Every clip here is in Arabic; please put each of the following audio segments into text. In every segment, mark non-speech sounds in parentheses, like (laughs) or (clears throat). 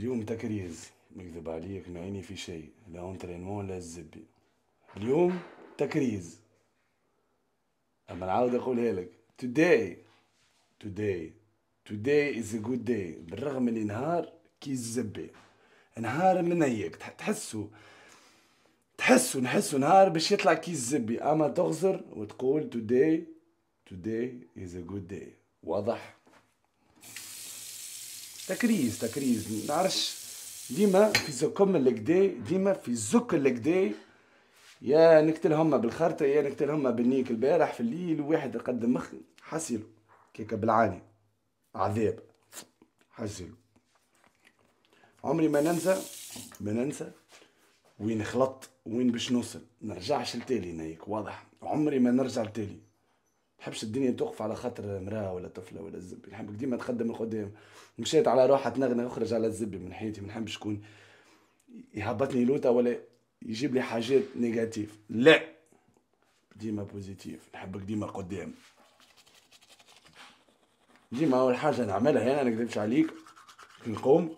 اليوم تكريز ما يكذب عليك ما عيني في شيء لا اونترينمون لا الزبي اليوم تكريز اما نعاود اقولها لك today today today is a good day بالرغم اللي نهار كي الزبي نهار منيك تحسو تحسو نحسو نهار باش يطلع كي الزبي اما تغزر وتقول today today is a good day واضح تكريز تكريز نعرفش ديما في زكم الكدي ديما في زك الكدي يا نقتلهم بالخرطة يا نقتلهم بالنيك البارح في الليل وواحد قدم مخ حسيلو كيكا بالعاني عذاب حسيلو عمري ما ننسى ما ننسى وين خلطت وين باش نوصل نرجعش لتالي نايك واضح عمري ما نرجع لتالي نحبش الدنيا توقف على خاطر امراه ولا طفله ولا الزبي نحبك ديما تقدم القدام مشيت على روحها تنغنى اخرج على الزبي من حياتي ما نحبش يكون يهبطني لوطه ولا يجيب لي حاجات نيجاتيف لا ديما بوزيتيف نحبك ديما قدام ديما اول حاجه نعملها انا يعني نكذبش عليك نقوم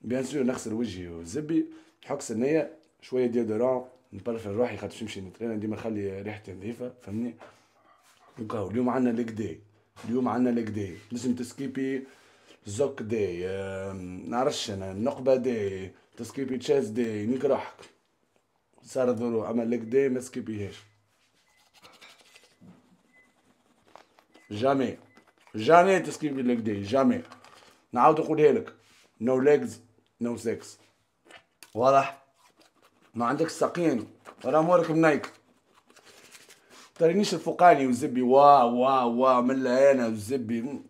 بيان سور نغسل وجهي وزبي نحك سنيه شويه ديودوران نبرفل روحي خاطر نمشي نتغنى ديما نخلي ريحتي نظيفه فهمني جو اليوم عندنا ليك اليوم عندنا ليك لازم تسكيبي زوك دي نعرفش انا نقبه دي تسكيبي تشيز دي نكرهك صار ضرو اما ليك داي ما سكيبيهاش جامي جامي تسكيبي ليك جامي نعاود نقولها لك نو ليجز نو سكس واضح ما عندك ساقين ولا امورك منايك ترينيش الفوقاني والزبي وا وا وا ملا انا والزبي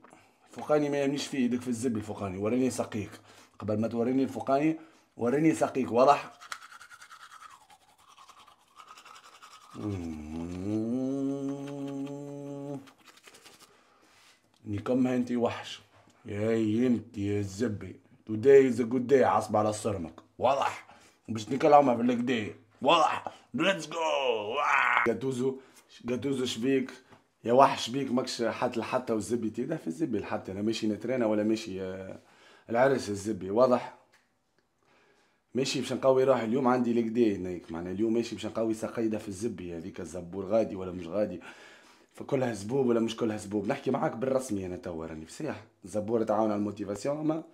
الفوقاني ما يمنيش فيه ديك في الزبي الفوقاني وريني سقيك قبل ما توريني الفوقاني وريني سقيك واضح ني كم انت وحش يا يمتي يا الزبي توداي از جود داي عصب على صرمك واضح باش نكلمها في الكداي واضح ليتس جو جاتوزو جاتوزو شبيك يا وحش بيك ماكش حتى الحتى والزبي تيده في الزبي الحتى انا ماشي نترينا ولا ماشي آه، العرس الزبي واضح ماشي باش نقوي روحي اليوم عندي لقدي هناك معنا اليوم ماشي باش نقوي سقيده في الزبي هذيك الزبور غادي ولا مش غادي فكلها زبوب ولا مش كلها زبوب نحكي معاك بالرسمي انا توا راني بصريح الزبور تعاون على الموتيفاسيون اما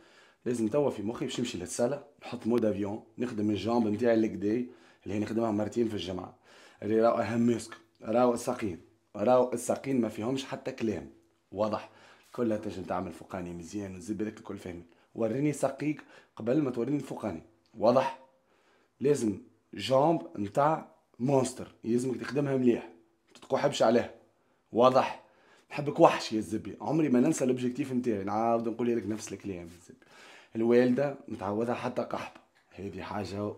لازم توا في مخي باش نمشي للصاله نحط مود افيون نخدم الجامب نتاعي لقدي اللي هي نخدمها مرتين في الجمعه اللي راهو اهم مسك راو الساقين راو الساقين ما فيهمش حتى كلام واضح كلها تنجم تعمل فوقاني مزيان وتزيد بالك الكل فاهمين وريني ساقيك قبل ما توريني الفوقاني واضح لازم جامب نتاع مونستر لازمك تخدمها مليح تتكحبش عليها واضح نحبك وحش يا الزبي عمري ما ننسى الاوبجيكتيف نتاعي نعاود نقول لك نفس الكلام الوالده متعوده حتى قحبه هذه حاجه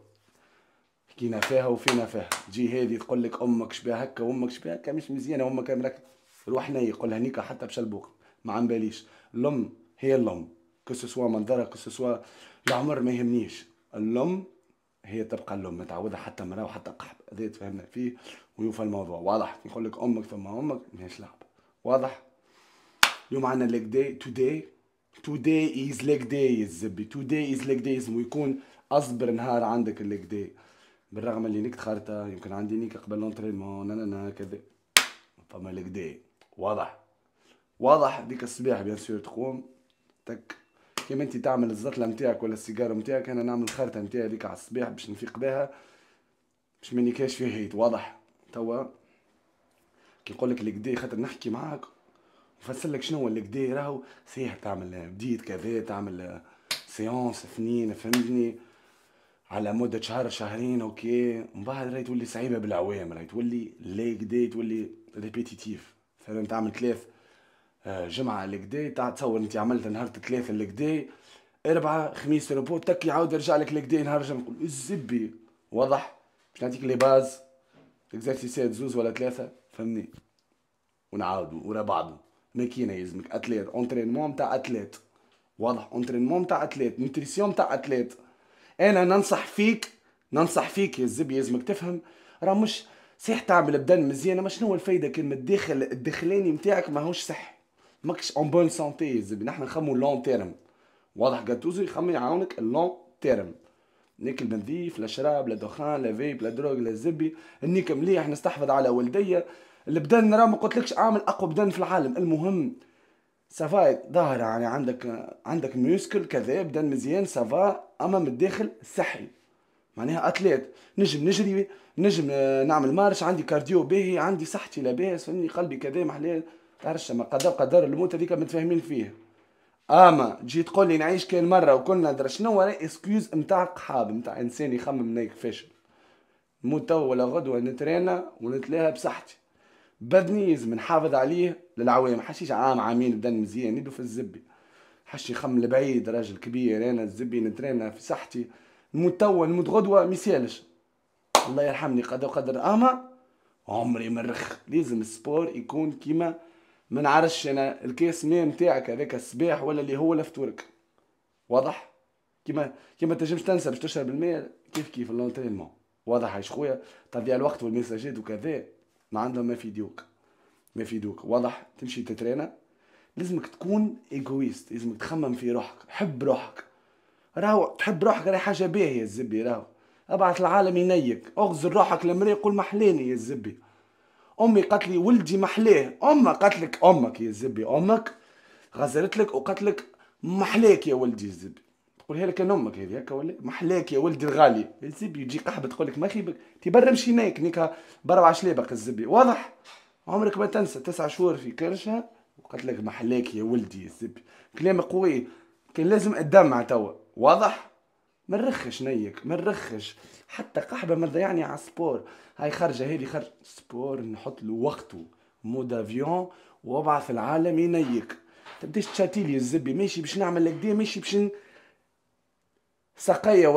حكينا فيها وفينا فيها تجي هذه تقول لك امك شبيها هكا وامك شبيها هكا مش مزيانه امك كاملك روح ني قول نيكا حتى بشلبوك ما عم باليش الام هي الام كسوسوا منظرها كسوسوا العمر ما يهمنيش الام هي تبقى الام متعوده حتى مراه وحتى قحب هذا تفهمنا فيه ويوفى الموضوع واضح يقول لك امك ثم امك ماهيش لعبه واضح اليوم عندنا ليك داي توداي توداي از ليك داي الزبي توداي از ليك داي لازم يكون اصبر نهار عندك ليك داي بالرغم اللي نكت خارطة يمكن عندي نيك قبل لونترينمون انا كذا فما لقدي واضح واضح ديك الصباح بيان سور تقوم تك كيما انت تعمل الزطله نتاعك ولا السيجاره نتاعك انا نعمل الخرطه نتاعي هذيك على الصباح باش نفيق بها باش ماني كاش فيه هيت واضح توا كي نقول لك لقدي خاطر نحكي معاك نفسر لك شنو لقدي راهو سيح تعمل بديت كذا تعمل سيونس فنين فهمتني على مدة شهر شهرين اوكي من بعد راهي تولي صعيبة بالعوام راهي تولي دي تولي ريبيتيتيف مثلا تعمل ثلاث آه، جمعة دي تصور انت عملت نهار ثلاثة دي أربعة خميس ربو تك يعاود يرجع لك دي نهار جمعة الزبي واضح باش نعطيك لي باز اكزرسيسات زوز ولا ثلاثة فهمني ونعاودو ورا بعضو ماكينة يلزمك اتليت اونترينمون تاع اتليت واضح اونترينمون تاع اتليت نوتريسيون تاع اتليت انا ننصح فيك ننصح فيك يا الزبي لازمك تفهم راه مش صحيح تعمل بدن مزيان ما شنو هو الفايده كان من الداخل الداخلاني نتاعك ماهوش صحي ماكش اون بون سونتي يا الزبي نحن نخمو لون تيرم واضح جاتوزو يخم يعاونك اللون تيرم ناكل بنظيف لا شراب لا دخان لا فيب لا دروغ لا زبي نيك مليح نستحفظ على والديا البدن راه ما قلتلكش اعمل اقوى بدن في العالم المهم سافا ظاهر يعني عندك عندك ميوسكل كذا بدن مزيان سافا اما من الداخل صحي معناها اتليت نجم نجري نجم آه، نعمل مارش عندي كارديو باهي عندي صحتي لاباس فهمني قلبي كذا محلاه تعرفش ما قدر قدر الموت هذيك متفاهمين فيه اما جيت تقول لي نعيش كان مره وكلنا درا شنو اسكيوز نتاع قحاب نتاع انسان يخمم نايك فاشل موت ولا غدوه نترينا ونتلاها بصحتي بدنيز بنحافظ عليه للعوام حشيش عام عامين بدن مزيان يدو في الزبي حشي خم لبعيد راجل كبير انا الزبي نترينا في صحتي نموت توا نموت غدوه ما الله يرحمني قدر وقدر اما عمري مرخ لازم السبور يكون كيما ما نعرفش انا الكاس ماء نتاعك هذاك الصباح ولا اللي هو لفطورك واضح كيما كيما تنجمش تنسى باش تشرب الماء كيف كيف اللونترينمون واضح يا خويا تضيع الوقت والمساجات وكذا ما عندهم ما يفيدوك ما يفيدوك واضح تمشي تترينا لازمك تكون ايجويست لازمك تخمم في روحك حب روحك راهو تحب روحك راهي حاجه باهيه يا الزبي راهو ابعث العالم ينيك اغزر روحك لمريه قول محليني يا الزبي امي لي ولدي محليه امك لك امك يا الزبي امك غزرتلك لك محليك يا ولدي الزبي قولها لك انا امك هذه هكا ولا محلاك يا ولدي الغالي الزبي يجي قحبه تقول لك ما خيبك مشي نايك نيكا بربع شلابك الزبي واضح عمرك ما تنسى تسع شهور في كرشها وقالت لك محلاك يا ولدي الزبي كلام قوي كان لازم الدمع توا واضح ما نرخش نيك ما نرخش حتى قحبه ما ضيعني على السبور هاي خرجه هذه خرج سبور نحط له وقته مود افيون وابعث العالم ينيك تبداش تشاتيلي الزبي ماشي باش نعمل لك دي ماشي باش Les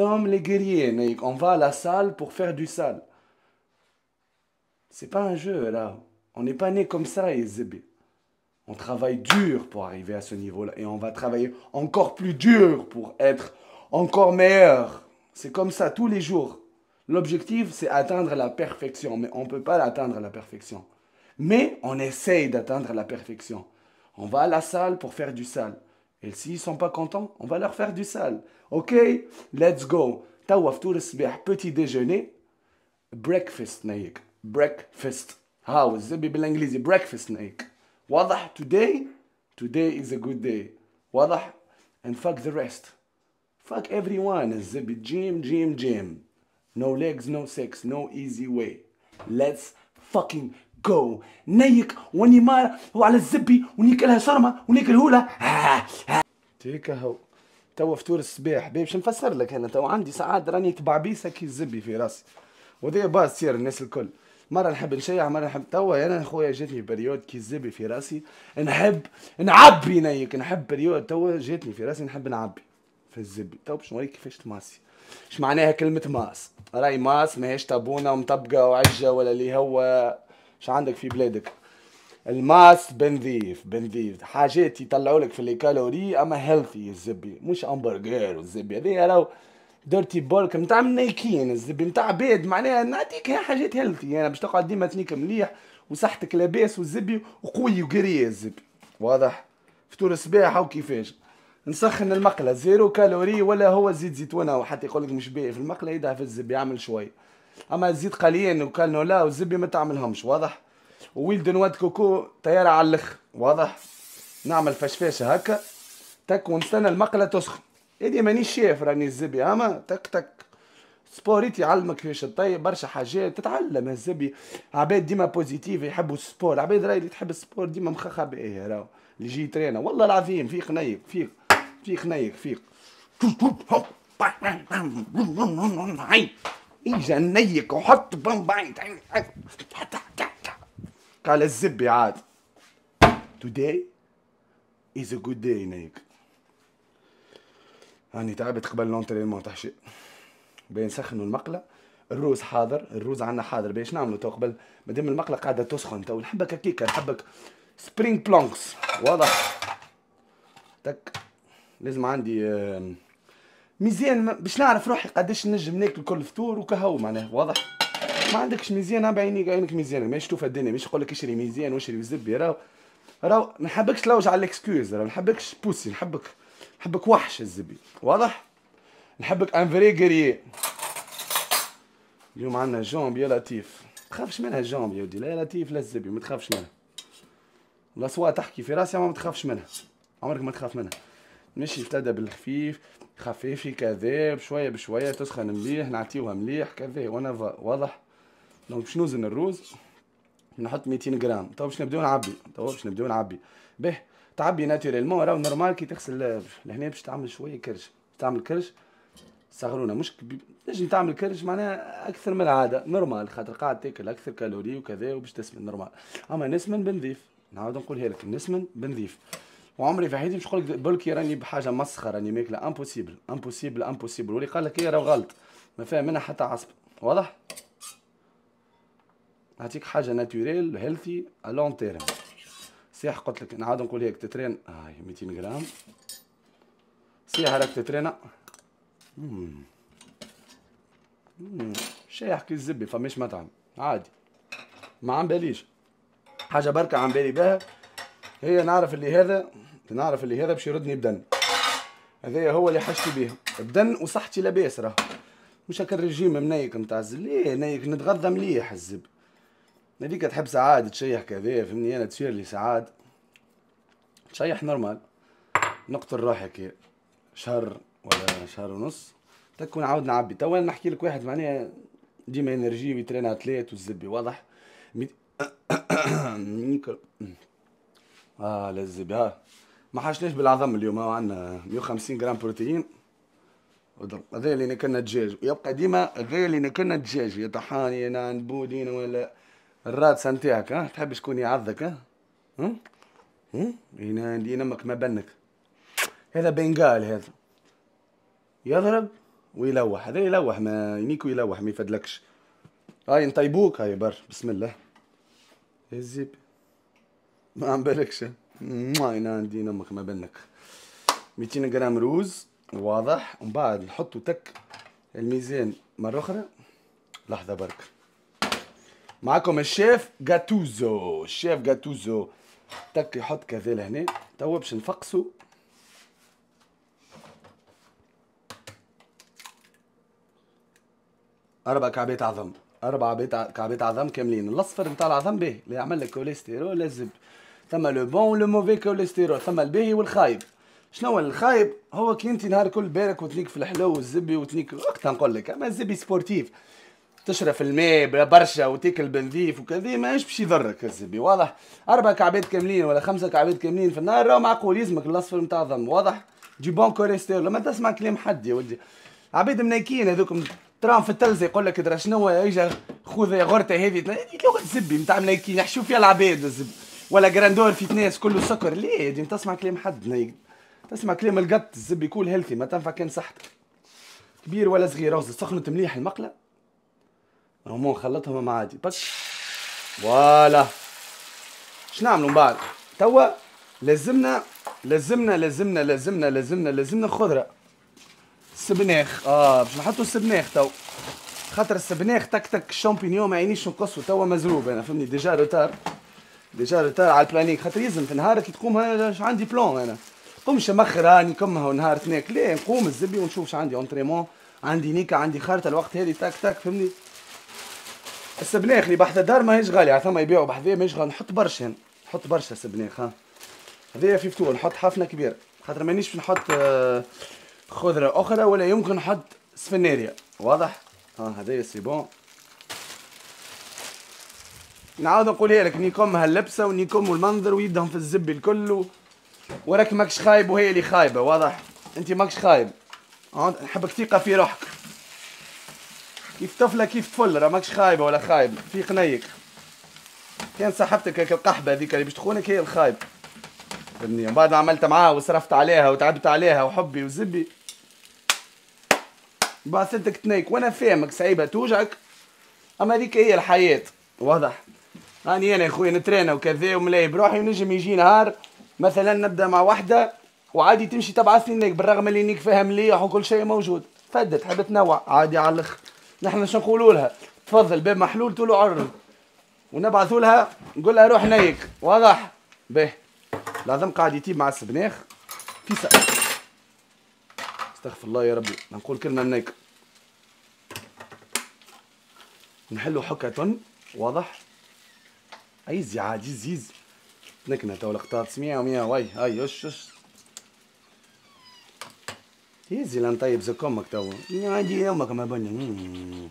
hommes, les guerriers on va à la salle pour faire du C'est pas un jeu là. On n'est pas né comme ça, Zébé. On travaille dur pour arriver à ce niveau-là. Et on va travailler encore plus dur pour être encore meilleur. C'est comme ça tous les jours. L'objectif, c'est atteindre la perfection, mais on ne peut pas atteindre la perfection. Mais on essaye d'atteindre la perfection. On va à la salle pour faire du sale. Et s'ils ne sont pas contents, on va leur faire du sale. OK, let's go. petit déjeuner. Breakfast naik. Breakfast. How is it anglais, breakfast naïk. Wadah, today today is a good day. Wadah. and fuck the rest. Fuck everyone. Zébi. gym gym gym. No legs, no sex, no easy way. Let's fucking go. نيك واني وعلى الزبي ونيكلها صرمة ونيكله لها (laughs) تيك هو تو فطور الصباح باش نفسر لك انا تو عندي ساعات راني تبعبيسه كي الزبي في راسي وذي باس تصير الناس الكل مرة نحب نشيع مرة نحب توا انا خويا جاتني بريود كي الزبي في راسي نحب نعبي نيك نحب بريود توا جاتني في راسي نحب نعبي في الزبي تو باش نوريك كيفاش تماسي اش معناها كلمه ماس راي ماس ماهيش طابونه ومطبقه وعجه ولا اللي هو اش عندك في بلادك الماس بنظيف بنظيف حاجات يطلعوا لك في لي كالوري اما هيلثي الزبي مش همبرجر والزبي هذايا راهو ديرتي بولك نتاع منيكين الزبي نتاع بيد معناها نعطيك حاجات هيلثي انا يعني باش تقعد ديما تنيك مليح وصحتك لاباس والزبي وقوي وقريه الزبي واضح فطور الصباح كيفاش نسخن المقله زيرو كالوري ولا هو زيت زيتونه وحتى يقول لك مش باهي في المقله يدها في الزبي يعمل شويه اما الزيت قليل لا والزبي ما تعملهمش واضح ويلد نواد كوكو طياره على الاخ واضح نعمل فشفاشه هكا تك ونستنى المقله تسخن هذه مانيش شايف راني الزبي اما تك تك سبوريت يعلمك كيفاش تطيب برشا حاجات تتعلم الزبي عباد ديما بوزيتيف يحبوا السبور عباد راي اللي تحب السبور ديما مخخبه راهو اللي يجي ترينا والله العظيم فيق نيق فيق فيق نايق فيق إيجا نيك وحط بمبايت قال الزبي عاد today is a good day نيك راني تعبت قبل لونترينمون تاع شيء باين المقله الروز حاضر الروز عندنا حاضر باش نعملو تو قبل مادام المقله قاعده تسخن تو نحبك هكيكا نحبك سبرينغ بلونكس واضح تك لازم عندي ميزان باش نعرف روحي قداش نجم ناكل كل فطور وكهو معناه واضح ما عندكش ميزان بعيني عينك ميزان ما تشوف الدنيا مش يقول لك اشري ميزان واشري زبي راهو راهو نحبكش تلوج على الاكسكيوز راهو نحبكش بوسي نحبك نحبك وحش الزبي واضح نحبك ان فري غري اليوم عندنا جامب يا لطيف تخافش منها الجامب يا ودي لا يا لطيف لا الزبي ما تخافش منها لا سوا تحكي في راسي ما تخافش منها عمرك ما تخاف منها مش ابتدى بالخفيف خفيفي كذا بشويه بشويه تسخن مليح نعطيوها مليح كذا وانا واضح دونك باش نوزن الروز نحط 200 غرام تو باش نبداو نعبي تو باش نبداو نعبي به تعبي ناتوريلمون راهو نورمال كي تغسل لهنا باش تعمل شويه كرش تعمل كرش صغرونا مش تنجم تعمل كرش معناها اكثر من العاده نورمال خاطر قاعد تاكل اكثر كالوري وكذا وباش تسمن نورمال اما نسمن بنظيف نعاود نقولها لك نسمن بنظيف وعمري في حياتي مش نقول لك بلكي راني بحاجه مسخه راني ماكله امبوسيبل امبوسيبل امبوسيبل واللي قال لك ايه راه غلط ما فيها منها حتى عصب واضح نعطيك حاجه ناتوريل هيلثي الون تيرم صيح قلت لك نعاود نقول هيك تترين هاي آه، 200 غرام صيح راك تترين شايح كي الزبي فماش مطعم عادي ما عم باليش حاجه بركه عم بالي بها هي نعرف اللي هذا نعرف اللي هذا باش يردني بدن هذايا هو اللي حشتي بيه بدن وصحتي لاباس راه مش هكا الرجيم منيك نتاع ليه نيك نتغذى مليح الزب هذيك تحب ساعات تشيح كذا فهمني انا تصير لي ساعات تشيح نورمال نقتل روحي كي شهر ولا شهر ونص تكون عاود نعبي توا نحكي لك واحد معناها ديما انرجي ويترين اتليت والزبي واضح ميت... (coughs) اه للزبي ها ما حاشناش بالعظم اليوم هو عندنا 150 غرام بروتين وضرب هذا اللي ناكلنا دجاج يبقى ديما هذا اللي ناكلنا دجاج يا طحاني انا عند بودين ولا الرادسه نتاعك ها تحب شكون يعضك ها هم؟ هم؟ هنا إيه ينمك إيه ما بنك هذا بنغال هذا يضرب ويلوح هذا يلوح ما ينيكو يلوح ما يفدلكش هاي نطيبوك هاي بر بسم الله يا الزيب ما عم بالكش انا عندي نمك ما بالك 200 غرام روز واضح ومن بعد نحطو تك الميزان مره اخرى لحظه برك معكم الشيف جاتوزو الشيف جاتوزو تك يحط كذا لهنا توا باش نفقسو اربع كعبات عظم اربع كعبات عظم كاملين الاصفر نتاع العظم به اللي يعمل لك كوليسترول الزبد ثم لو بون لو موفي كوليسترول ثم الباهي والخايب شنو الخايب هو كي انت نهار كل بارك وتنيك في الحلو والزبي وتنيك وقتها نقول لك اما الزبي سبورتيف تشرف الماء برشا وتاكل بنظيف وكذا ماهيش باش يضرك الزبي واضح اربع كعبات كاملين ولا خمسه كعبات كاملين في النهار راهو معقول يلزمك الاصفر نتاع الضم واضح جي بون كوليسترول لما تسمع كلام حد يا ولدي عباد منيكين هذوك ترام في التلزه يقول لك درا شنو اجا خذ غرته هذه تلوغ الزبي نتاع منيكين يحشو فيها العباد الزبي ولا جراندور فيتنس كله سكر ليه دي تسمع كلام حد تسمع كلام القط الزب يكون هيلثي ما تنفع كان صحتك كبير ولا صغير اوز سخنت مليح المقله هما خلطهم مع عادي بس فوالا شنعملوا من بعد توا لازمنا لازمنا لازمنا لازمنا لازمنا لازمنا خضره سبناخ اه باش نحطوا السبناخ تو خاطر السبناخ تك تك الشامبينيون ما عينيش نقصو توا مزروب انا فهمني ديجا روتار ديجا على البلانيك خاطر يلزم في نهارك تقوم ش عندي بلان انا قومش مخر راني كمها ونهار تناك لا نقوم الزبي ونشوف ش عندي اونتريمون عندي نيكا عندي خارطه الوقت هذي تاك تاك فهمني السبناخ اللي بحث الدار ماهيش غالية عثما يبيعوا بحذايا ماهيش غالية نحط برشا نحط برشا سبناخ ها هذايا في فتوه نحط حفنة كبيرة خاطر مانيش نحط آه، خضرة أخرى ولا يمكن نحط سفناريا واضح ها هذايا سي بون نعاود نقولها لك نيكم هاللبسه ونيكم المنظر ويدهم في الزب الكل وراك ماكش خايب وهي اللي خايبه واضح انت ماكش خايب نحبك ثقه في روحك كيف طفله كيف طفل راه ماكش خايبه ولا خايب في قنيك كان صاحبتك هاك القحبه هذيك اللي باش تخونك هي الخايب فهمتني ومن بعد عملت معاها وصرفت عليها وتعبت عليها وحبي وزبي بعثتك تنيك وانا فاهمك صعيبه توجعك اما هذيك هي الحياه واضح هاني انا يا خويا نترينا وكذا وملاي بروحي ونجم يجي نهار مثلا نبدا مع وحده وعادي تمشي تبعث لي نيك بالرغم اللي نيك فيها مليح وكل شيء موجود فدت تحب تنوع عادي على الاخ نحن شو نقولوا لها تفضل باب محلول طول عرض ونبعثوا لها نقول لها روح نيك واضح به لازم قاعد يتيب مع السبناخ في استغفر الله يا ربي نقول كلمه منيك نحلو حكة واضح عايز عادي زيز نكنة تو لقطات سميع مياو واي اي اش اش يزي لان طيب زي كمك تو عندي يومك ما بني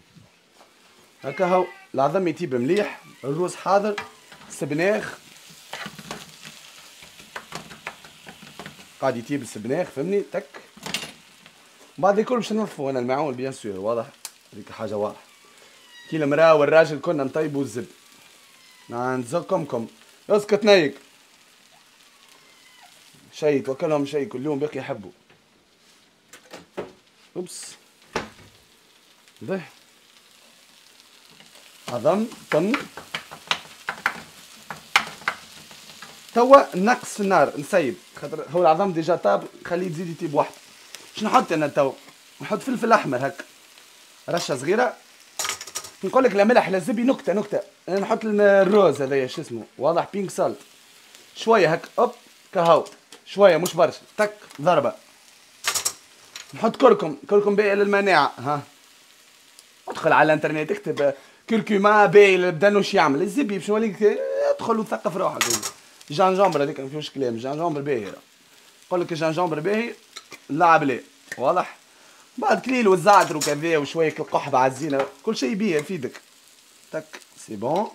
هكا هاو العظم يتيب مليح الروز حاضر سبناخ قاعد يتيب السبناخ فهمني تك بعد الكل باش ننظفوا انا المعول بيان سور واضح هذيك حاجه واضحه كي المراه والراجل كنا نطيبوا الزبد عند زقمكم اسكت نايك شيء توكلهم شيء كل يوم بقي يحبوا اوبس ده عظم طن توا نقص في النار نسيب خاطر هو العظم ديجا طاب خليه تزيد يطيب واحد شنو نحط انا توا نحط فلفل احمر هك رشه صغيره نقول لك لا ملح لا زبي نكته نكته نحط الروز هذايا شو اسمه واضح بينك سالت شويه هك اوب كهو شويه مش برشا تك ضربه نحط كركم كركم باهي للمناعه ها ادخل على الانترنت اكتب كركما باهي للبدن وش يعمل الزبي باش نوليك ادخل وثقف روحك جنجمبر هذيك ما فيهوش كلام جنجمبر باهي نقول لك الجنجمبر باهي اللعب لا واضح بعد كليل والزعتر وكذا وشويه القحبه على الزينه كل شيء بيه يفيدك تك سي بون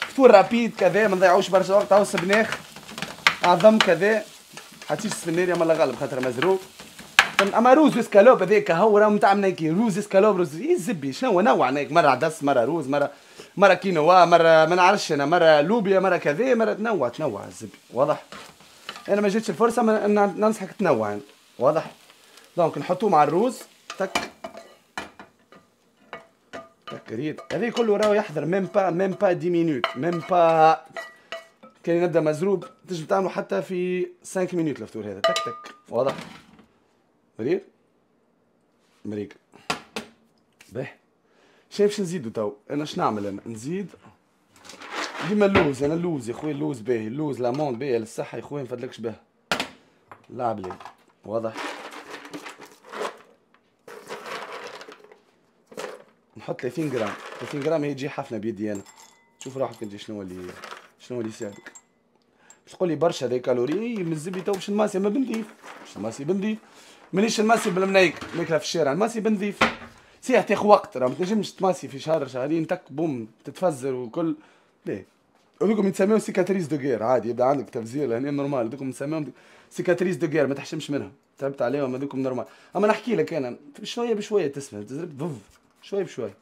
فطور رابيد كذا ما نضيعوش برشا وقت هاو سبناخ عظم كذا حطيش يا مالا غالب خاطر مزروق اما روز اسكالوب هذاك هو راهم نتاع نايكي روز اسكالوب روز إيه الزبي شنو نوع هناك مره عدس مره روز مره مره كينوا مره ما نعرفش انا مره لوبيا مره كذا مره تنوع تنوع الزبي واضح انا ما جاتش الفرصه ان ننصحك تنوع واضح دونك نحطوه مع الروز تك تك ريد هذا كله راهو يحضر ميم با ميم با دي مينوت ميم با كان يبدا مزروب تنجم تعملو حتى في 5 مينوت الفطور هذا تك تك واضح مريق مريق باهي شنو نزيدو تو انا شنو نعمل انا نزيد ديما اللوز انا اللوز يا خويا اللوز باهي اللوز لاموند باهي للصحة يا خويا مفدلكش بها لعب لي واضح نحط 30 غرام 30 غرام هي تجي حفنه بيدي انا شوف روحك انت شنو اللي شنو اللي يساعدك باش تقول لي برشا هذا كالوري من الزبي تو باش نماسي ما بنضيف باش نماسي بنضيف مانيش نماسي بالمنايك ماكله في الشارع نماسي بنضيف سيح تاخذ وقت راه ما تنجمش تماسي في شهر شهرين تك بوم تتفزر وكل باهي هذوكم يتسميو سيكاتريس دو غير عادي يبدا عندك تفزير هنا نورمال هذوكم نسميهم سيكاتريس دو غير ما تحشمش منها تعبت عليهم هذوكم نورمال اما نحكي لك انا شويه بشويه تسمع تزرب ضف شويه بشويه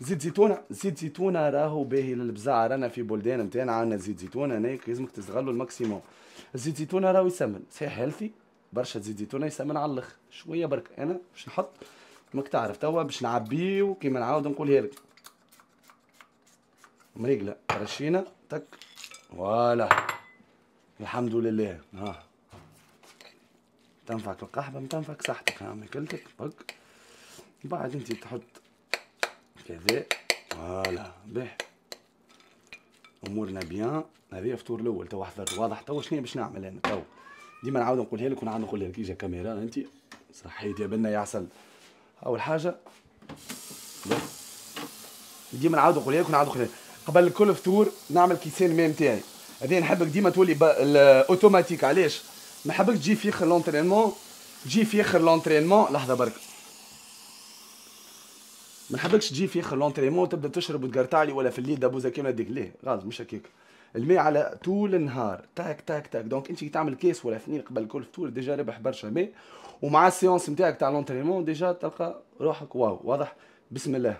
زيت زيتونه زيت زيتونه راهو باهي للبزاع رانا في بلدان نتاعنا عندنا زيت زيتونه هناك لازمك تستغلو الماكسيموم زيت زيتونه راهو يسمن صحيح هيلثي برشا زيت زيتونه يسمن على الاخر شويه برك انا باش نحط ماك تعرف توا باش نعبيه كيما نعاود نقولها لك مريقلة رشينا تك فوالا الحمد لله ها تنفعك القحبه ما تنفعك صحتك ها ماكلتك بق بعد انت تحط كذا فوالا به امورنا بيان هذه فطور الاول تو حضرت واضح تو شنو باش نعمل انا تو ديما نعاود نقولها لك ونعاود نقولها لك اجا كاميرا انت صحيت يا بنا يا عسل اول حاجه ديما نعاود نقولها لك ونعاود نقولها لك قبل كل فطور نعمل كيسان الماء نتاعي هذه نحبك ديما تولي اوتوماتيك علاش ما نحبك تجي في اخر لونترينمون تجي في اخر لونترينمون لحظه برك ما نحبكش تجي في اخر لونترينمون تبدا تشرب وتقرطعلي ولا في الليل دابوزا كيما ديك ليه غاز مش هكاك الماء على طول النهار تاك تاك تاك دونك انت تعمل كاس ولا اثنين قبل كل فطور ديجا ربح برشا ماء ومع السيونس نتاعك تاع لونترينمون ديجا تلقى روحك واو واضح بسم الله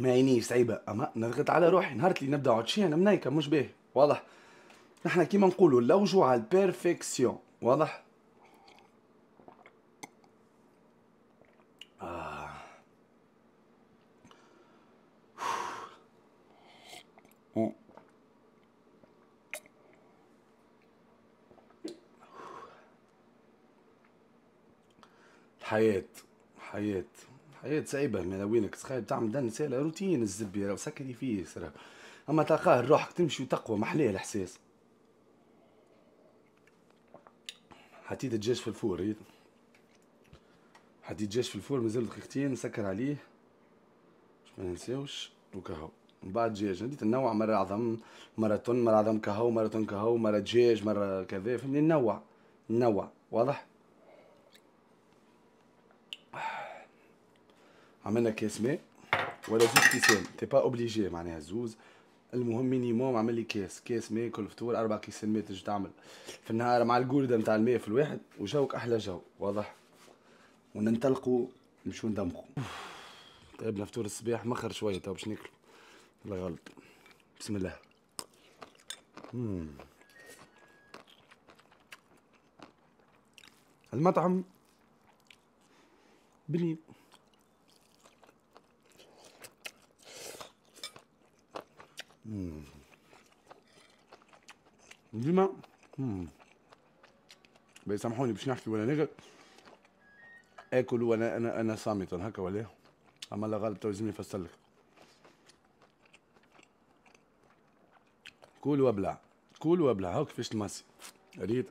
ما عيني صعيبه اما نضغط على روحي نهار اللي نبدا انا منيكه مش باهي واضح نحنا كيما نقولوا لوجو على البيرفكسيون واضح آه. الحياة حياة حياة صعيبة مالا وينك تخيل تعمل دن سالة روتين الزبي راه سكري فيه سرا أما تلقاه روحك تمشي وتقوى محلاه الإحساس حطيت الدجاج في الفور ريت حطيت الدجاج في الفور مازال دقيقتين نسكر عليه باش ما ننساوش وكهو من بعد دجاج بديت ننوع مرة عظم مرة تن مرة عظم كهو مرة تن كهو مرة دجاج مرة كذا فهمتني ننوع ننوع واضح عملنا كاس ماء ولا زوج كيسان تي با اوبليجي معناها زوز المهم مينيموم عمل لي كاس كاس ماء كل فطور اربع كيسان ماء تجي تعمل في النهار مع الجوردة نتاع الماء في الواحد وجوك احلى جو واضح وننطلقوا نمشيو ندمقوا تعبنا فطور الصباح مخر شويه تو باش ناكلوا لا غلط بسم الله المطعم بنين مم. ديما سامحوني باش نحكي ولا نجد اكل وانا انا انا صامتا هكا ولا اما لا غلط لازم نفسر لك كول وابلع كول وابلع هاو كيفاش الماسي ريت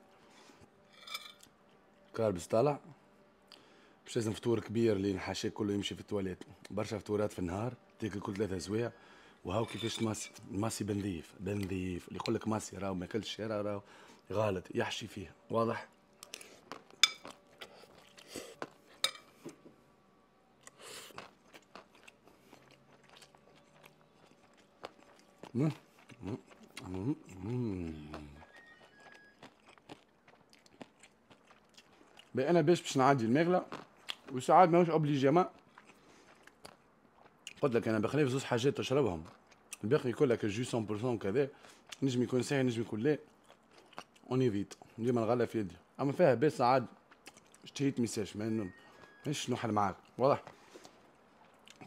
كاربس طالع باش لازم فطور كبير اللي الحاشاك كله يمشي في التواليت برشا فطورات في النهار تاكل كل ثلاثة سوايع وهاو كيفاش ماسي ماسي بنظيف بنظيف اللي يقول لك ماسي راهو ما كلش الشارع راهو غلط يحشي فيها واضح بي انا باش باش نعدي المغلى وساعات ماهوش ما قلت لك انا بخلاف زوج حاجات تشربهم الباقي يقول لك الجو 100% وكذا نجم يكون ساهل نجم يكون لا اوني فيت ديما نغلى في يدي اما فيها باس عاد اشتهيت ميساج ما مش نحل معاك واضح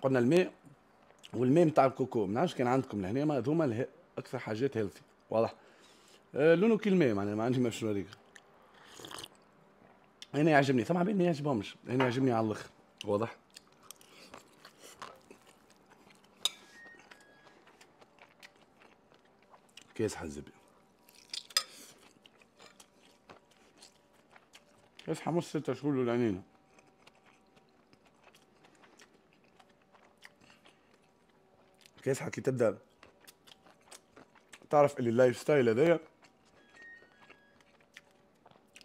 قلنا الماء والماء نتاع الكوكو ما نعرفش كان عندكم لهنا ما هذوما اكثر حاجات هيلثي واضح أه لونه كي الماء معناها ما عندي ما شنو هذيك انا يعجبني ثم عباد ما يعجبهمش انا يعجبني على الاخر واضح كاس حزب اصحى نص ستة شهور للعنينة كاس حكي تبدا تعرف اللي اللايف ستايل هذايا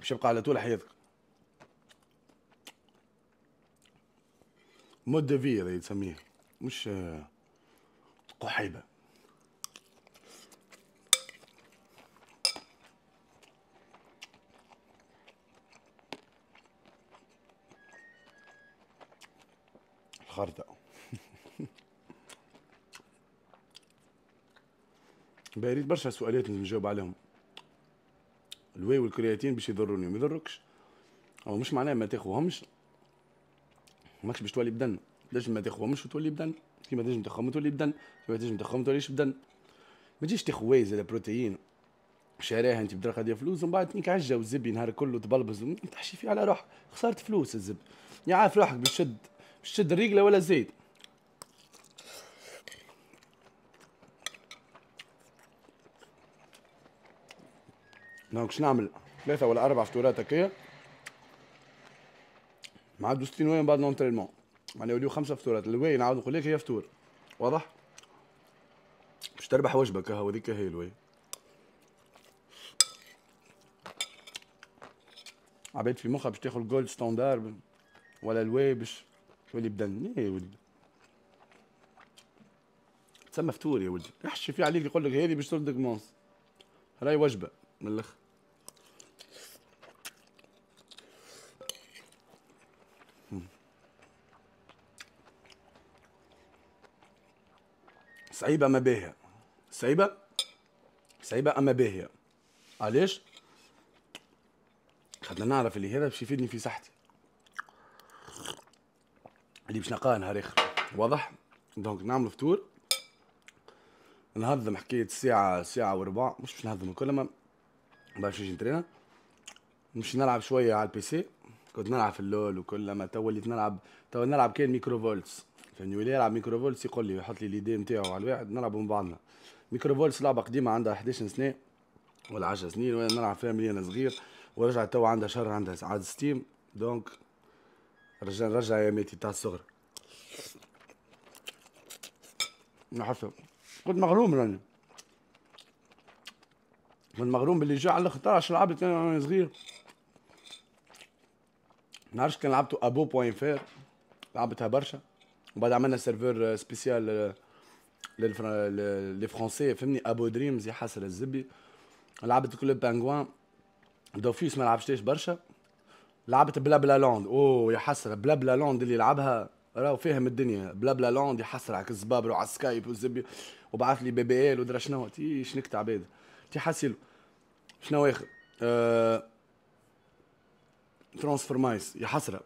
مش يبقى على طول حياتك مود في هذا يسميه مش قحيبه الغردقه (laughs) باريت برشا سؤالات لازم نجاوب عليهم الواي والكرياتين باش يضروني ما يضركش او مش معناه ما تاخذهمش ماكش باش تولي بدن لازم ما تاخذهمش وتولي بدن كيما تنجم تاخذهم تولي بدن كيما تنجم تاخذهم توليش بدن ما تجيش تاخذ واي زاد بروتيين شاريها انت بدرقه ديال فلوس ومن بعد تنيك عجه والزبي نهار كله تبلبز تحشي فيه على روحك خسرت فلوس الزب يعرف روحك بشد باش تشد الرجله ولا زيد دونك شنو نعمل ثلاثة ولا أربع فطورات هكايا مع 60 وين بعد لونترينمون معناها يوليو خمسة فطورات الواي نعاود نقول لك هي فطور واضح باش تربح وجبك ها هذيك هي الواي عباد في مخها باش تاخذ جولد ستاندار ولا الواي باش شو اللي بدلني يا ولدي تسمى فطور يا ولدي احشي في عليك يقول لك هذه باش تردك مونس راهي وجبه من الاخر صعيبة أما باهية صعيبة صعيبة أما باهية علاش؟ خاطر نعرف اللي هذا باش يفيدني في صحتي اللي باش نلقاه نهار اخر واضح دونك نعمل فطور نهضم حكايه الساعه ساعه وربع مش باش نهضم الكل ما باش نجي نترينا نمشي نلعب شويه على البي سي كنت نلعب في اللول وكل ما تو وليت نلعب تو نلعب كان ميكرو فولتس فهمني ولا يلعب ميكرو فولتس يقول لي يحط لي ليدي نتاعو على الواحد نلعبوا مع بعضنا ميكرو فولتس لعبه قديمه عندها 11 سنه ولا 10 سنين وانا نلعب فيها ملي انا صغير ورجعت تو عندها شهر عندها عاد ستيم دونك رجع رجع يا ميتي تاع الصغر نحس كنت مغروم راني كنت مغروم باللي جا على عشان لعبت انا وانا صغير نعرفش كان لعبتو ابو بوين فير لعبتها برشا وبعد عملنا سيرفور سبيسيال لي فرونسي فهمني ابو دريمز يا حسر الزبي لعبت كل بانغوان دوفيس ما لعبتش برشا لعبت بلا بلا لوند اوه يا حسره بلا بلا لوند اللي لعبها راهو فاهم الدنيا بلا بلا لوند يا حسره على الزبابر وعلى السكايب والزبي وبعث لي بي بي ال ودرا شنو تي شنكت عباد تي حاسيل شنو اخر أه... ترانسفورمايز يا حسره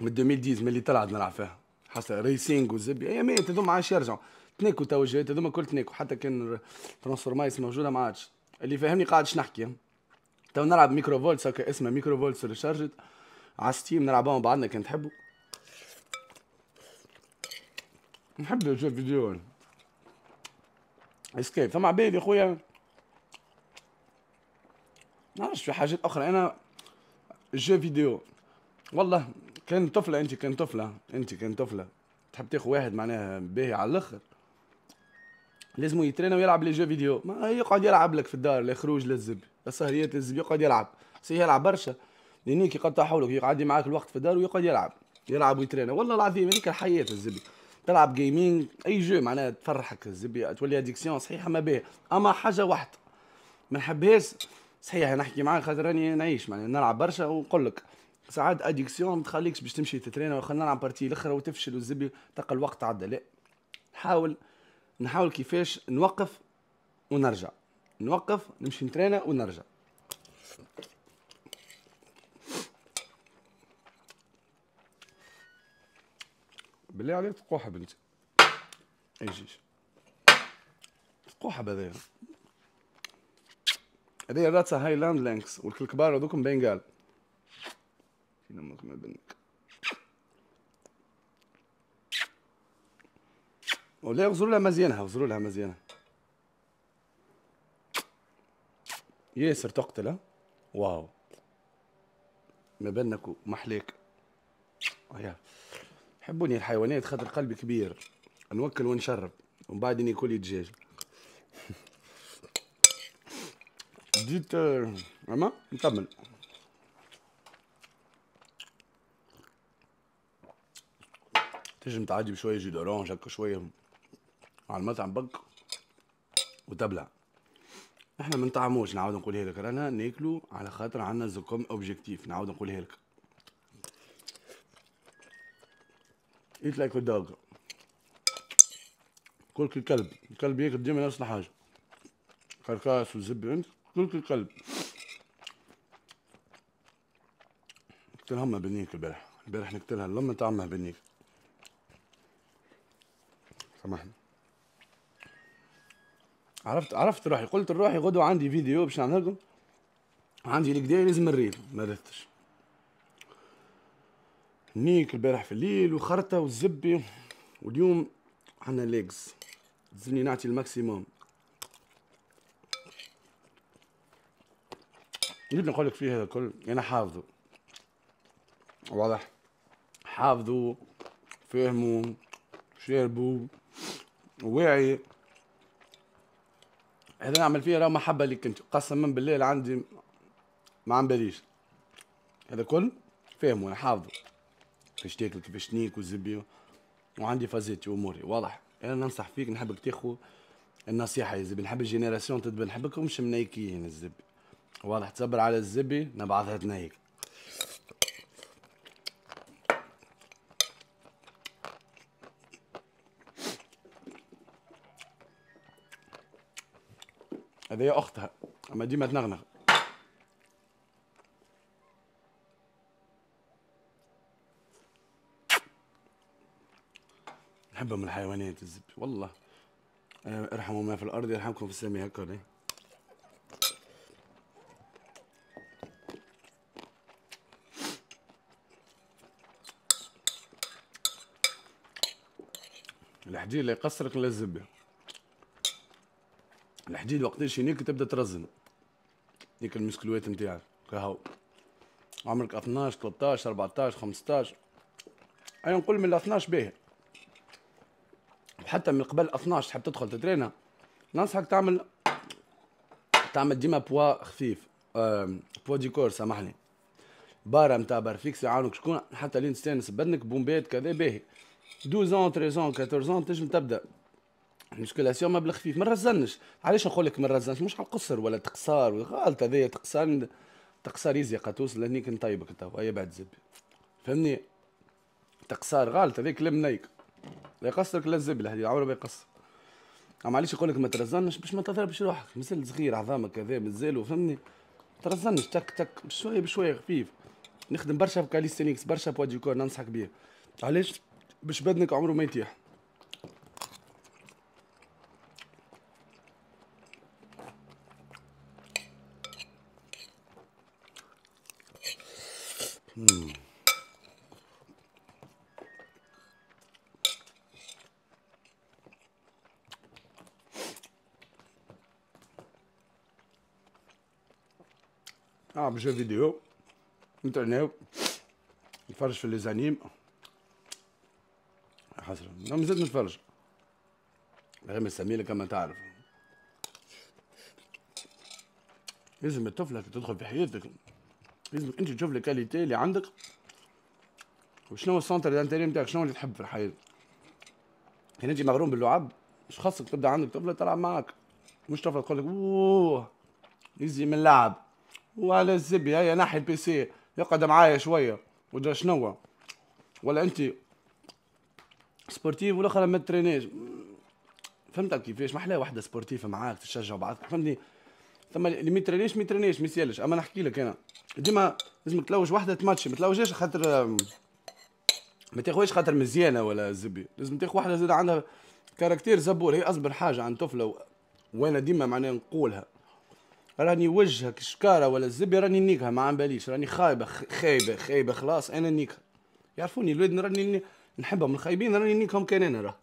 من 2010 ملي طلعت نلعب فيها حسره ريسينج والزبي مي هذوما عاش يرجعوا تناكو توجهات هذوما كل تناكو حتى كان ترانسفورمايز موجوده ما عادش اللي فاهمني قاعدش نحكي تو نلعب ميكرو فولتس هكا اسمه ميكرو فولتس شارجت على ستيم نلعبوها مع بعضنا كان تحبوا نحب الجو فيديو اسكيب فما عباد يا خويا نعرفش في حاجات اخرى انا جو فيديو والله كان طفله انت كان طفله انت كان طفله تحب تاخذ واحد معناها باهي على الاخر لازم يترينا ويلعب لي جو فيديو ما يقعد يلعب لك في الدار لا خروج لا السهريات لازم يقعد يلعب سي يلعب برشا لينيك يقطع حولك يقعد معاك الوقت في الدار ويقعد يلعب يلعب ويترينا والله العظيم هذيك الحياة الزبي تلعب جيمنج اي جو معناها تفرحك الزبي تولي اديكسيون صحيحه ما بيه اما حاجه واحده ما نحبهاش صحيح نحكي معاك خاطر راني نعيش معناها نلعب برشا ونقول لك ساعات اديكسيون ما تخليكش باش تمشي تترينا وخلنا نلعب بارتي الاخرى وتفشل والزبي تلقى الوقت عدى لا نحاول نحاول كيفاش نوقف ونرجع نوقف نمشي نترينا ونرجع بالله عليك فقوحة بنتي ايجيش تقوح هذايا هذه راتها هايلاند لانكس والكل كبار هذوك بنغال فين امك ما بنك ولا غزروا لها مزيانها غزروا لها مزيانها ياسر تقتل واو ما بالنكو محليك يا حبوني الحيوانات خاطر قلبي كبير نوكل ونشرب ومن بعد ناكل دجاج بديت اما نكمل تنجم تعدي بشويه جيد اورانج هكا شويه على المطعم بق وتبلع احنا ما نطعموش نعاود نقولها لك رانا ناكلو على خاطر عندنا زكم اوبجيكتيف نعاود نقولها لك ايت لايك دوغ كل الكلب الكلب ياكل ديما نفس الحاجه كركاس وزبي انت كل الكلب نكتلهم بنيك البارح البارح نكتلها لما تعمها بنيك سامحني عرفت عرفت روحي قلت لروحي غدو عندي فيديو باش نعمل لكم عندي الكداية لازم نريل ما رثتش نيك البارح في الليل وخرطه والزبي واليوم عنا ليكس زلني نعطي الماكسيموم جيت نقول لك فيه هذا الكل انا حافظه واضح حافظه فهمه شاربه واعي هذا نعمل فيه راه محبه ليك انت قسما بالله عندي ما عم باليش هذا كل فاهمه انا حافظه كيفاش تاكل كيفاش تنيك وزبي وعندي فازيتي واموري واضح انا ننصح فيك نحبك تاخو النصيحه يا زبي نحب الجينيراسيون تدبل مش منيكيين الزبي واضح تصبر على الزبي نبعثها تنيك هذه اختها اما ديما تنغنغ نحبهم الحيوانات الزب والله آه، ارحموا ما في الارض يرحمكم في السماء هكا ولا الحجي لا يقصرك للزبه الزبه الحديد وقتاش ينيك تبدا ترزن ديك المسكلوات نتاعك كهو عمرك 12 13 14 15 انا نقول من 12 باهي وحتى من قبل 12 تحب تدخل تترينا ننصحك تعمل تعمل ديما بوا خفيف بوا دي كور سامحني بارا نتاع بارفيكس يعاونك شكون حتى لين تستانس بدنك بومبات كذا باهي 12 ans 13 ans 14 ans تنجم تبدا المسكولاسيون مبلغ خفيف ما نرزنش علاش نقول لك ما نرزنش مش على القصر ولا تقصار غلط هذايا تقصار تقصار يزيق لاني لهنيك نطيبك توا هي بعد زبي فهمني تقصار غلط هذاك كلام نايك لا يقصرك لا الزبي الحديد عمره ما يقصر اما علاش يقول لك ما ترزنش باش ما تضربش روحك مازال صغير عظامك هذا مازال فهمني ترزنش تك تك بشويه بشويه خفيف نخدم برشا بكاليستينيكس برشا بوادي كور ننصحك بيه علاش باش بدنك عمره ما يتيح مم. نلعب جو فيديو نتعناو نتفرج في ليزانيم حسرة مازلت نتفرج غير سميلة كما تعرف لازم الطفلة تدخل في حياتك لازمك انت تشوف الكاليتي اللي عندك وشنو السونتر دانتيري نتاعك شنو اللي تحب في الحياه هنا يعني انت مغروم باللعب مش خاصك تبدا عندك طفله تلعب معاك مش طفله تقول لك اوه يزي من اللعب وعلى الزبي هيا نحي البي سي يقعد معايا شويه ودرا شنو ولا انت سبورتيف والاخر ما ترينيش فهمتك كيفاش ما احلى وحده سبورتيف معاك تشجع بعضك فهمتني ثم اللي ما يترينيش ما يترينيش ما يسالش اما نحكي لك انا ديما لازمك تلوج وحده تماتشي ما تلوجهاش خاطر ما تاخذهاش خاطر مزيانه ولا زبي لازم تاخذ وحده زاد عندها كاركتير زبور هي اصبر حاجه عن طفله وانا ديما معناها نقولها راني وجهك شكاره ولا الزبي راني نيكها ما عم باليش راني خايبه خايبه خايبه خلاص انا نيكها يعرفوني الولاد راني نحبهم الخايبين راني نيكهم كان انا راه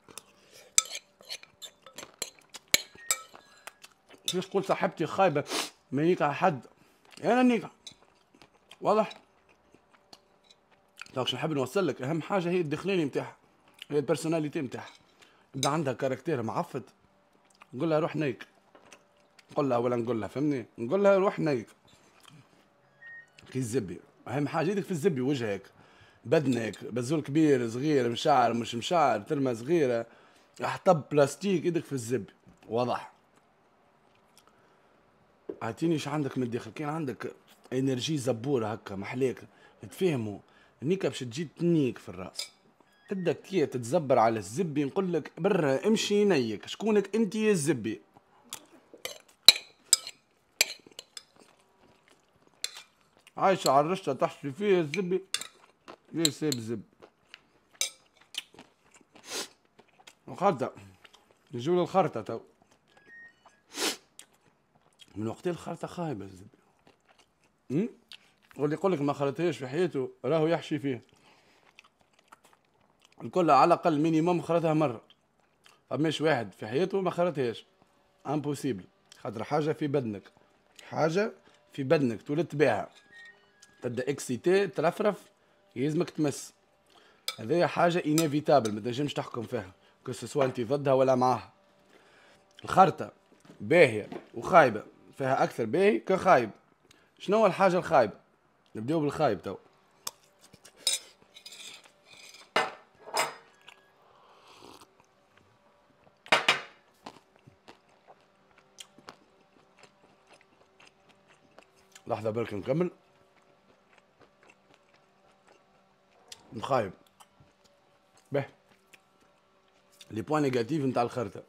كيفاش تقول صاحبتي خايبه ما نيكها حد انا نيكها واضح دونك نحب طيب، نوصل لك اهم حاجه هي الدخلاني نتاعها هي البيرسوناليتي نتاعها يبدا عندها كاركتير معفط نقول لها روح نيك نقول لها ولا نقول لها فهمني نقول لها روح نيك كي الزبي اهم حاجه يدك في الزبي وجهك بدنك بزول كبير صغير مشعر مش مشعر ترمى صغيره احطب بلاستيك يدك في الزبي واضح اعطيني ايش عندك من الداخل كان عندك انرجي زبوره هكا محليك تفهموا نيكا باش تجي تنيك في الراس تبدا كي تتزبر على الزبي نقول لك برا امشي نيك شكونك انت يا الزبي عايشة على الرشة تحشي فيها الزبي يا سيب زب وخرطة نجيو للخرطة تو من وقت الخرطة خايبة الزبي واللي يقول لك ما خلطهاش في حياته راهو يحشي فيه الكل على الاقل مينيموم خلطها مره فماش واحد في حياته ما خلطهاش امبوسيبل خاطر حاجه في بدنك حاجه في بدنك تولدت بها تبدا اكسيتي ترفرف يلزمك تمس هذه حاجه انيفيتابل ما تنجمش تحكم فيها كو انت ضدها ولا معاها الخرطه باهيه وخايبه فيها اكثر باهي كخايب شنو الحاجه الخايبه نبداو بالخايب تو لحظه برك نكمل الخايب به لي بوان نيجاتيف نتاع الخرطه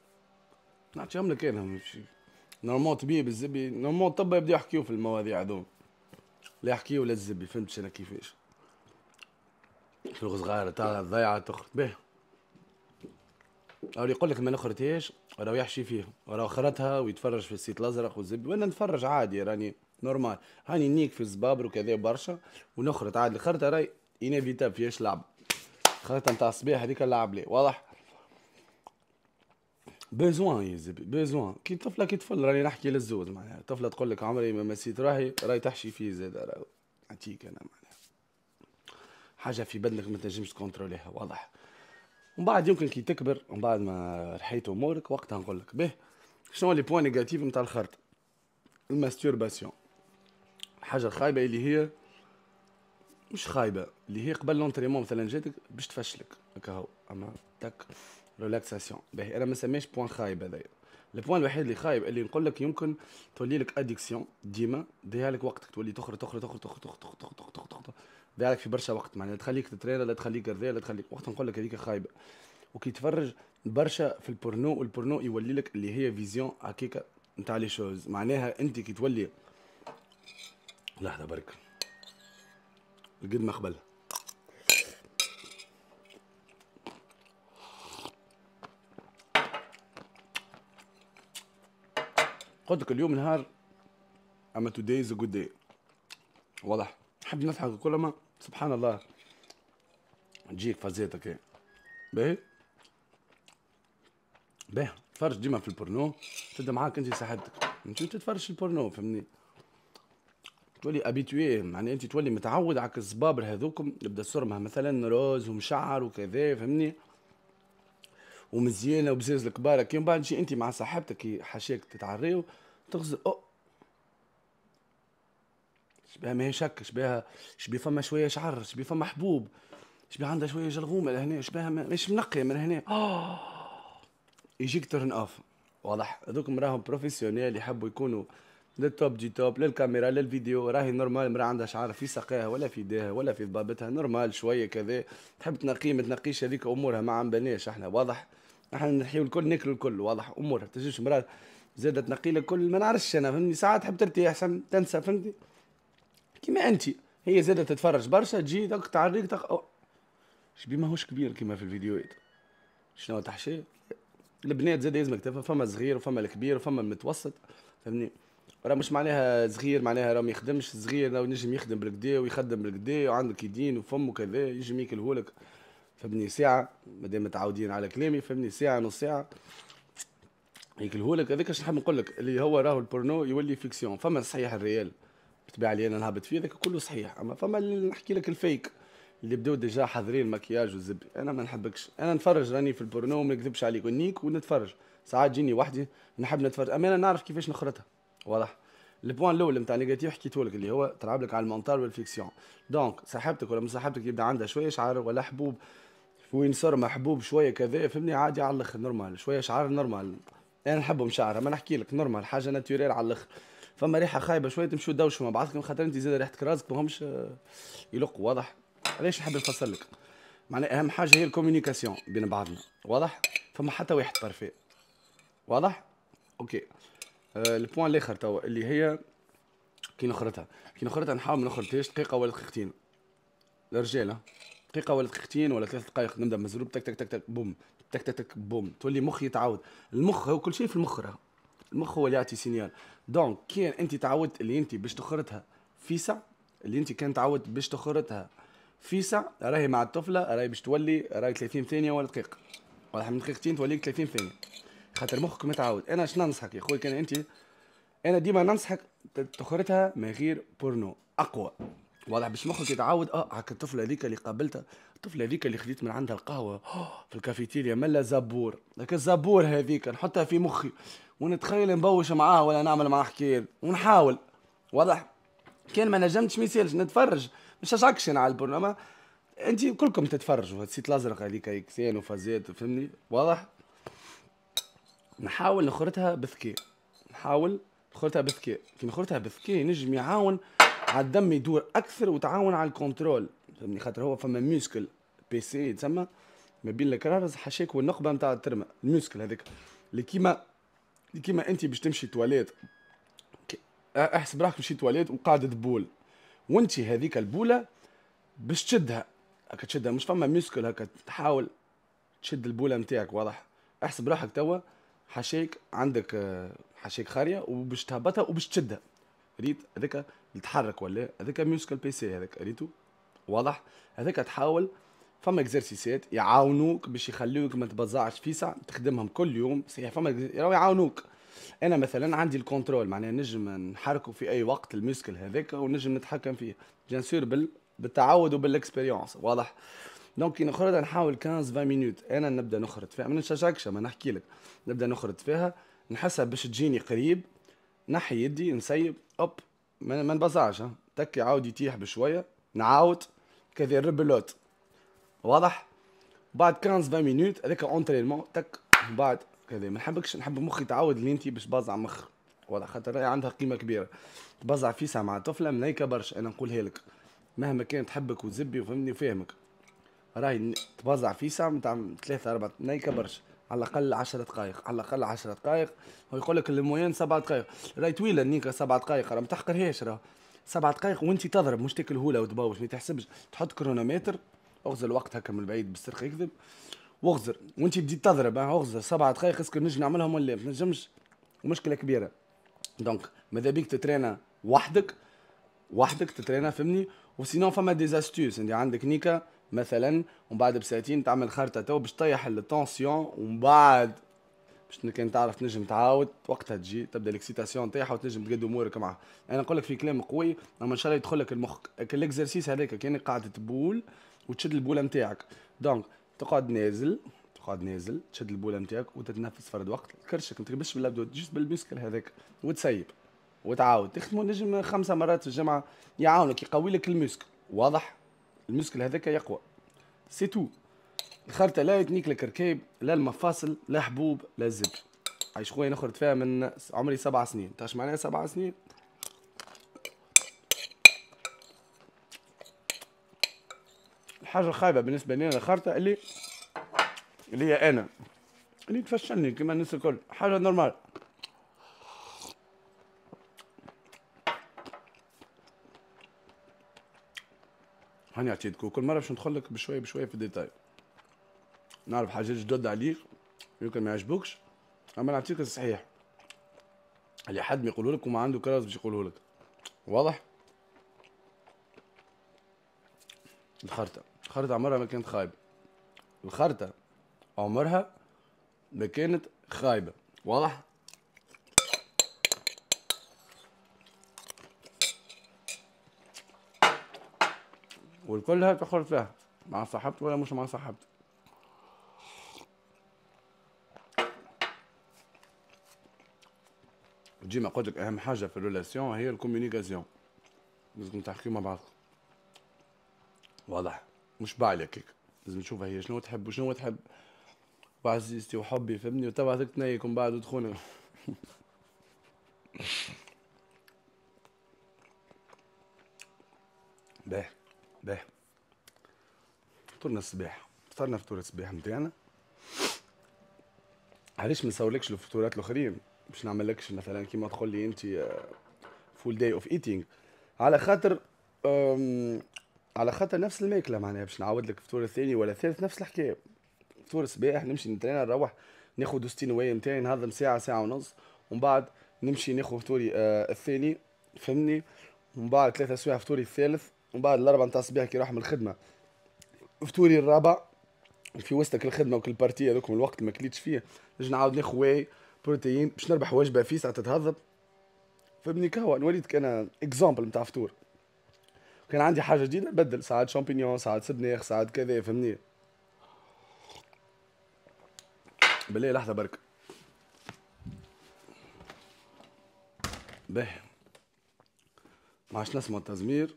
نعطيهم لك انا ماشي نورمال طبيب الزبي نورمال طب يبدا يحكيو في المواضيع هذوما لا يحكيو لا الزبي فهمتش انا كيفاش شغل صغار تاع ضيعه تخرج به او يقول لك ما نخرتهاش راهو يحشي فيه راهو خرتها ويتفرج في السيت الازرق والزبي وانا نتفرج عادي راني نورمال هاني نيك في الزبابر وكذا برشا ونخرت عادي الخرطه راهي انيفيتاب فيهاش لعب الخرطه نتاع الصباح هذيك اللعب لي واضح بزوان يا زبي بزوان كي طفله كي طفل راني نحكي للزوز معناها طفله تقول لك عمري ما مسيت راهي راهي تحشي فيه زاد عتيك انا معناها حاجه في بدنك ما تنجمش تكونتروليها واضح ومن بعد يمكن كي تكبر ومن بعد ما رحيت امورك وقتها نقول لك به شنو لي بوان نيجاتيف نتاع الخرط الماستورباسيون الحاجه الخايبه اللي هي مش خايبه اللي هي قبل لونتريمون مثلا جاتك باش تفشلك هكا هو اما تك ريلاكساسيون باهي انا ما نسميش بوان خايب هذايا البوان الوحيد اللي خايب اللي نقول لك يمكن تولي لك اديكسيون ديما ديها لك وقتك تولي تخرج تخرج تخرج تخرج تخرج تخرج تخرج تخرج تخرج ديها لك في برشا وقت معناها تخليك تترين لا تخليك كذا لا تخليك وقت نقول لك هذيك خايبه وكي تفرج برشا في البورنو والبورنو يولي لك اللي هي فيزيون هكيكا نتاع لي شوز معناها انت كي تولي لحظه برك قد ما قبلها قلت لك اليوم نهار اما توداي از جود داي واضح نحب نضحك كل ما سبحان الله تجيك فازاتك باهي باهي تفرج ديما في البورنو تبدا معاك انت صاحبتك انت تتفرج في البورنو فهمني تولي ابيتوي يعني معناها انت تولي متعود على الزبابر هذوكم يبدا سرمها مثلا روز ومشعر وكذا فهمني ومزيانه وبزاز الكبار كي من بعد تجي انت مع صاحبتك حاشاك تتعريو تغزل او شبيها ماهي شك شبيها شبي فما شويه شعر شبي فما حبوب شبي عندها شويه جلغومه لهنا شبيها مش منقيه من هنا (gasps) يجيك ترن اوف واضح هذوك راهم بروفيسيونيل يحبوا يكونوا للتوب جي توب للكاميرا للفيديو راهي نورمال مرا عندها شعر في ساقيها ولا في يديها ولا في ضبابتها نورمال شويه كذا تحب تنقيه ما تنقيش هذيك امورها ما عم بناش احنا واضح احنا نحيو الكل ناكلوا الكل واضح امورها تجيش مرا زادت تنقي كل ما نعرفش انا فهمني ساعات تحب ترتاح تنسى فهمتي كيما انت هي زادت تتفرج برشا تجي دوك تعريك تق... شبي ماهوش كبير كيما في الفيديوهات شنو تحشي البنات زاد لازمك تفهم فما صغير وفما الكبير وفما المتوسط فهمني راه مش معناها صغير معناها راه ما يخدمش صغير راه نجم يخدم بالكدا ويخدم بالكدا وعندك يدين وفم وكذا يجم ياكلهولك فبني ساعه مادام متعودين على كلامي فبني ساعه نص ساعه ياكلهولك هذاك اش نحب نقول لك اللي هو راهو البورنو يولي فيكسيون فما صحيح الريال بالطبيعه اللي انا نهبط فيه هذاك كله صحيح اما فما اللي نحكي لك الفيك اللي بداو ديجا حاضرين المكياج وزب انا ما نحبكش انا نتفرج راني في البورنو وما نكذبش عليك ونيك ونتفرج ساعات جيني وحدي نحب نتفرج اما انا نعرف كيفاش نخرطها واضح البوان الاول نتاع نيجاتيف حكيته لك اللي هو تلعب لك على المونتال والفيكسيون دونك صاحبتك ولا مصاحبتك يبدا عندها شويه شعر ولا حبوب وين صار محبوب شويه كذا فهمني عادي على الاخر نورمال شويه شعر نورمال انا نحبهم شعر ما نحكي لك نورمال حاجه ناتوريل على الاخر فما ريحه خايبه شويه تمشوا دوشوا مع بعضكم خاطر انت زاد ريحتك راسك ماهمش آه، يلق واضح علاش نحب نفصل لك معناها اهم حاجه هي الكوميونيكاسيون بين بعضنا واضح فما حتى واحد بارفي واضح اوكي آه البوان الاخر توا اللي هي كي نخرتها كي نخرتها نحاول ما دقيقه ولا دقيقتين الرجاله دقيقه ولا دقيقتين ولا ثلاث دقائق نبدا مزروب تك تك تك تك بوم تك تك تك بوم تولي مخ يتعود المخ هو كل شيء في المخ راه المخ هو اللي يعطي سينيال دونك كان انت تعودت اللي انت باش تخرطها فيسع اللي انت كان تعودت باش تخرطها فيسع راهي مع الطفله راهي باش تولي راهي 30 ثانيه ولا دقيقه واحد من دقيقتين تولي 30 ثانيه خاطر مخك متعود انا شنو ننصحك يا خويا كان انت انا ديما ننصحك تخرطها من غير بورنو اقوى واضح باش مخك يتعود اه هاك الطفله هذيك اللي قابلتها الطفله هذيك اللي خديت من عندها القهوه (gasps) في الكافيتيريا ملا زبور هاك الزبور هذيك نحطها في مخي ونتخيل نبوش معاها ولا نعمل معاها حكايات ونحاول واضح كان ما نجمتش ما يسالش نتفرج مش اكشن انا على البرنامج انت كلكم تتفرجوا السيت الازرق هذيك كسان وفازات فهمني واضح نحاول نخرتها بذكاء نحاول نخرتها بذكاء كي نخرتها بذكاء نجم يعاون على الدم يدور اكثر وتعاون على الكنترول فهمني خاطر هو فما ميوسكل بي سي تسمى ما بين الكرارز حشاك والنقبه نتاع الترمه الميوسكل هذاك اللي كيما اللي كيما انت باش تمشي تواليت احسب راحك مشيت تواليت وقاعد تبول وانت هذيك البوله باش تشدها هكا تشدها مش فما ميوسكل هكا تحاول تشد البوله نتاعك واضح احسب راحك توا حشيك عندك آه، حشيك خاريه وباش تهبطها وباش تشدها ريت هذاك يتحرك ولا هذاك ميوسكال بي سي هذاك ريتو واضح هذاك تحاول فما اكزرسيسات يعاونوك باش يخليوك ما تبزعش فيسع تخدمهم كل يوم صحيح فما راهو يعاونوك انا مثلا عندي الكنترول معناها نجم نحركه في اي وقت الميوسكل هذاك ونجم نتحكم فيه بيان سور بال... بالتعود وبالاكسبيريونس واضح دونك كي نخرج نحاول 15 20 مينوت انا نبدا نخرج فيها ما نشجعكش ما نحكي لك نبدا نخرج فيها نحسها باش تجيني قريب نحي يدي نسيب اوب ما نبزعش تكي عاود يتيح بشويه نعاود كذا الرب اللوت واضح بعد 15 20 مينوت هذاك اونترينمون تك بعد كذا ما نحبكش نحب مخي تعاود لي انت باش بزع مخ واضح خاطر عندها قيمه كبيره تبزع فيسع مع طفله منيكه برشا انا نقولها لك مهما كان تحبك وتزبي وفهمني وفاهمك راهي تبزع فيسع متاع ثلاثة أربعة منيكة برشا على الاقل 10 دقائق على الاقل 10 دقائق ويقول لك الموين 7 دقائق راهي طويله نيكا 7 دقائق راه ما تحقرهاش راه 7 دقائق وانت تضرب مش تاكل هوله وتبوش ما تحسبش تحط كرونومتر اغزر وقت هكا من بعيد بالسرقه يكذب واغزر وانت بدي تضرب اغزر 7 دقائق اسكو نجم نعملهم ولا ما نجمش مشكله كبيره دونك ماذا بيك تترينا وحدك وحدك تترينا فهمني وسينون فما دي استيوس عندك نيكا مثلا ومن بعد بساعتين تعمل خرطه تو باش تطيح التونسيون ومن بعد باش كان تعرف تنجم تعاود وقتها تجي تبدا الاكسيتاسيون تاعها وتنجم تقد امورك معها انا نقول لك في كلام قوي اما نعم، ان شاء الله يدخل لك المخ الاكزرسيس هذاك كان قاعد تبول وتشد البوله نتاعك دونك تقعد نازل تقعد نازل تشد البوله نتاعك وتتنفس فرد وقت كرشك ما تكبش بالابدو جست بالميسكل هذاك وتسيب وتعاود تخدمه نجم خمسه مرات في الجمعه يعاونك يقوي لك الميسك واضح المسكل هذاك يقوى سي تو الخرطة لا يتنيك لك ركاب لا المفاصل لا حبوب لا زب عايش خويا نخرج فيها من عمري سبع سنين تعرف معناها سبع سنين الحاجة الخايبة بالنسبة لي الخرطة اللي اللي هي أنا اللي تفشلني كيما الناس الكل حاجة نورمال هاني عطيتك كل مره باش ندخل لك بشويه بشويه في الديتاي نعرف حاجات جدد عليك يمكن ما يعجبوكش اما نعطيك الصحيح اللي حد ما يقولوا لك وما عنده كراس باش يقولوا لك واضح الخرطة الخرطة عمرها ما كانت خايبة الخرطة عمرها ما كانت خايبة واضح والكلها تخرج لها مع صاحبته ولا مش مع صاحبته ديما قلت لك اهم حاجه في الريلاسيون هي الكوميونيكاسيون لازم تحكيو مع بعضكم واضح مش بعلك هيك لازم تشوفها هي شنو تحب وشنو تحب وعزيزتي وحبي فهمني وتبع تنيكم بعد ودخونا (laughs) باهي باهي فطورنا الصباح فطرنا فطور الصباح نتاعنا علاش ما نسولكش الفطورات الاخرين باش نعملكش مثلا كيما تقول لي انت فول داي اوف ايتينغ على خاطر على خاطر نفس الماكله معناها باش نعاود لك الفطور الثاني ولا الثالث نفس الحكايه فطور الصباح نمشي نترينا نروح ناخذ دوستي نوايا نتاعي نهضم ساعه ساعه ونص ومن بعد نمشي ناخذ فطوري آه الثاني فهمني ومن بعد ثلاثة سوايع فطوري الثالث ومن بعد الاربعه نتاع الصباح كي راح من الخدمه فطوري الرابع في وسطك الخدمه وكل بارتي هذوك الوقت ما كليتش فيه نجي نعاود ناخذ واي بروتين باش نربح وجبه في ساعه تتهضم فبني كهوه نوريتك كان اكزامبل نتاع فطور كان عندي حاجه جديده نبدل ساعات شامبينيون ساعات سبناخ ساعات كذا فهمني بالله لحظه برك باهي ما عادش نسمع التزمير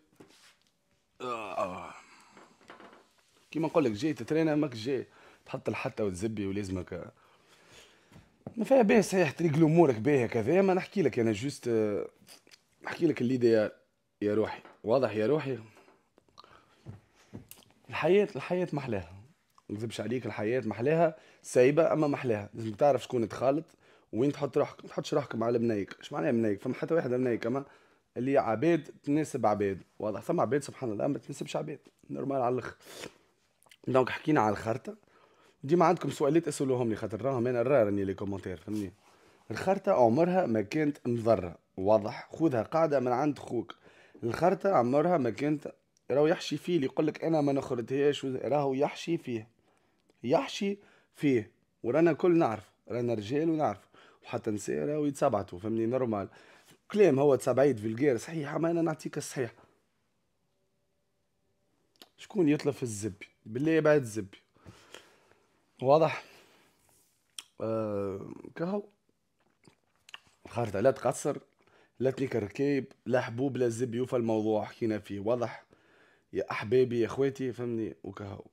كيما نقول لك جاي تترينا ماك جاي تحط الحته وتزبي ولازمك ما فيها باهي صحيح تريقل امورك باهي كذا ما نحكي لك انا جوست نحكي لك اللي يا روحي واضح يا روحي الحياة الحياة محلاها ما نكذبش عليك الحياة محلاها سايبة أما محلاها لازم تعرف شكون تخالط وين تحط روحك ما تحطش روحك مع المنايك اش معناها بنايك فما حتى واحد بنايك أما اللي عباد تناسب عباد واضح ثم عباد سبحان الله ما تناسبش عباد نورمال على الاخر دونك حكينا على الخرطه ديما عندكم سؤالات اسالوهم لي خاطر راهم انا راني لي كومونتير فهمني الخرطه عمرها ما كانت مضره واضح خذها قاعده من عند خوك الخرطه عمرها ما كانت راهو يحشي فيه اللي يقول لك انا ما نخرتهاش راهو يحشي فيه يحشي فيه ورانا كل نعرف رانا رجال ونعرف وحتى نساء راهو يتسبعتو فهمني نورمال كلام هو تسبعيد في الجير صحيح اما انا نعطيك الصحيح شكون يطلب في الزب بالله بعد الزب واضح آه كهو خارطة لا تقصر لا تليك ركيب لا حبوب لا زبي يوفى الموضوع حكينا فيه واضح يا احبابي يا اخواتي فهمني وكهو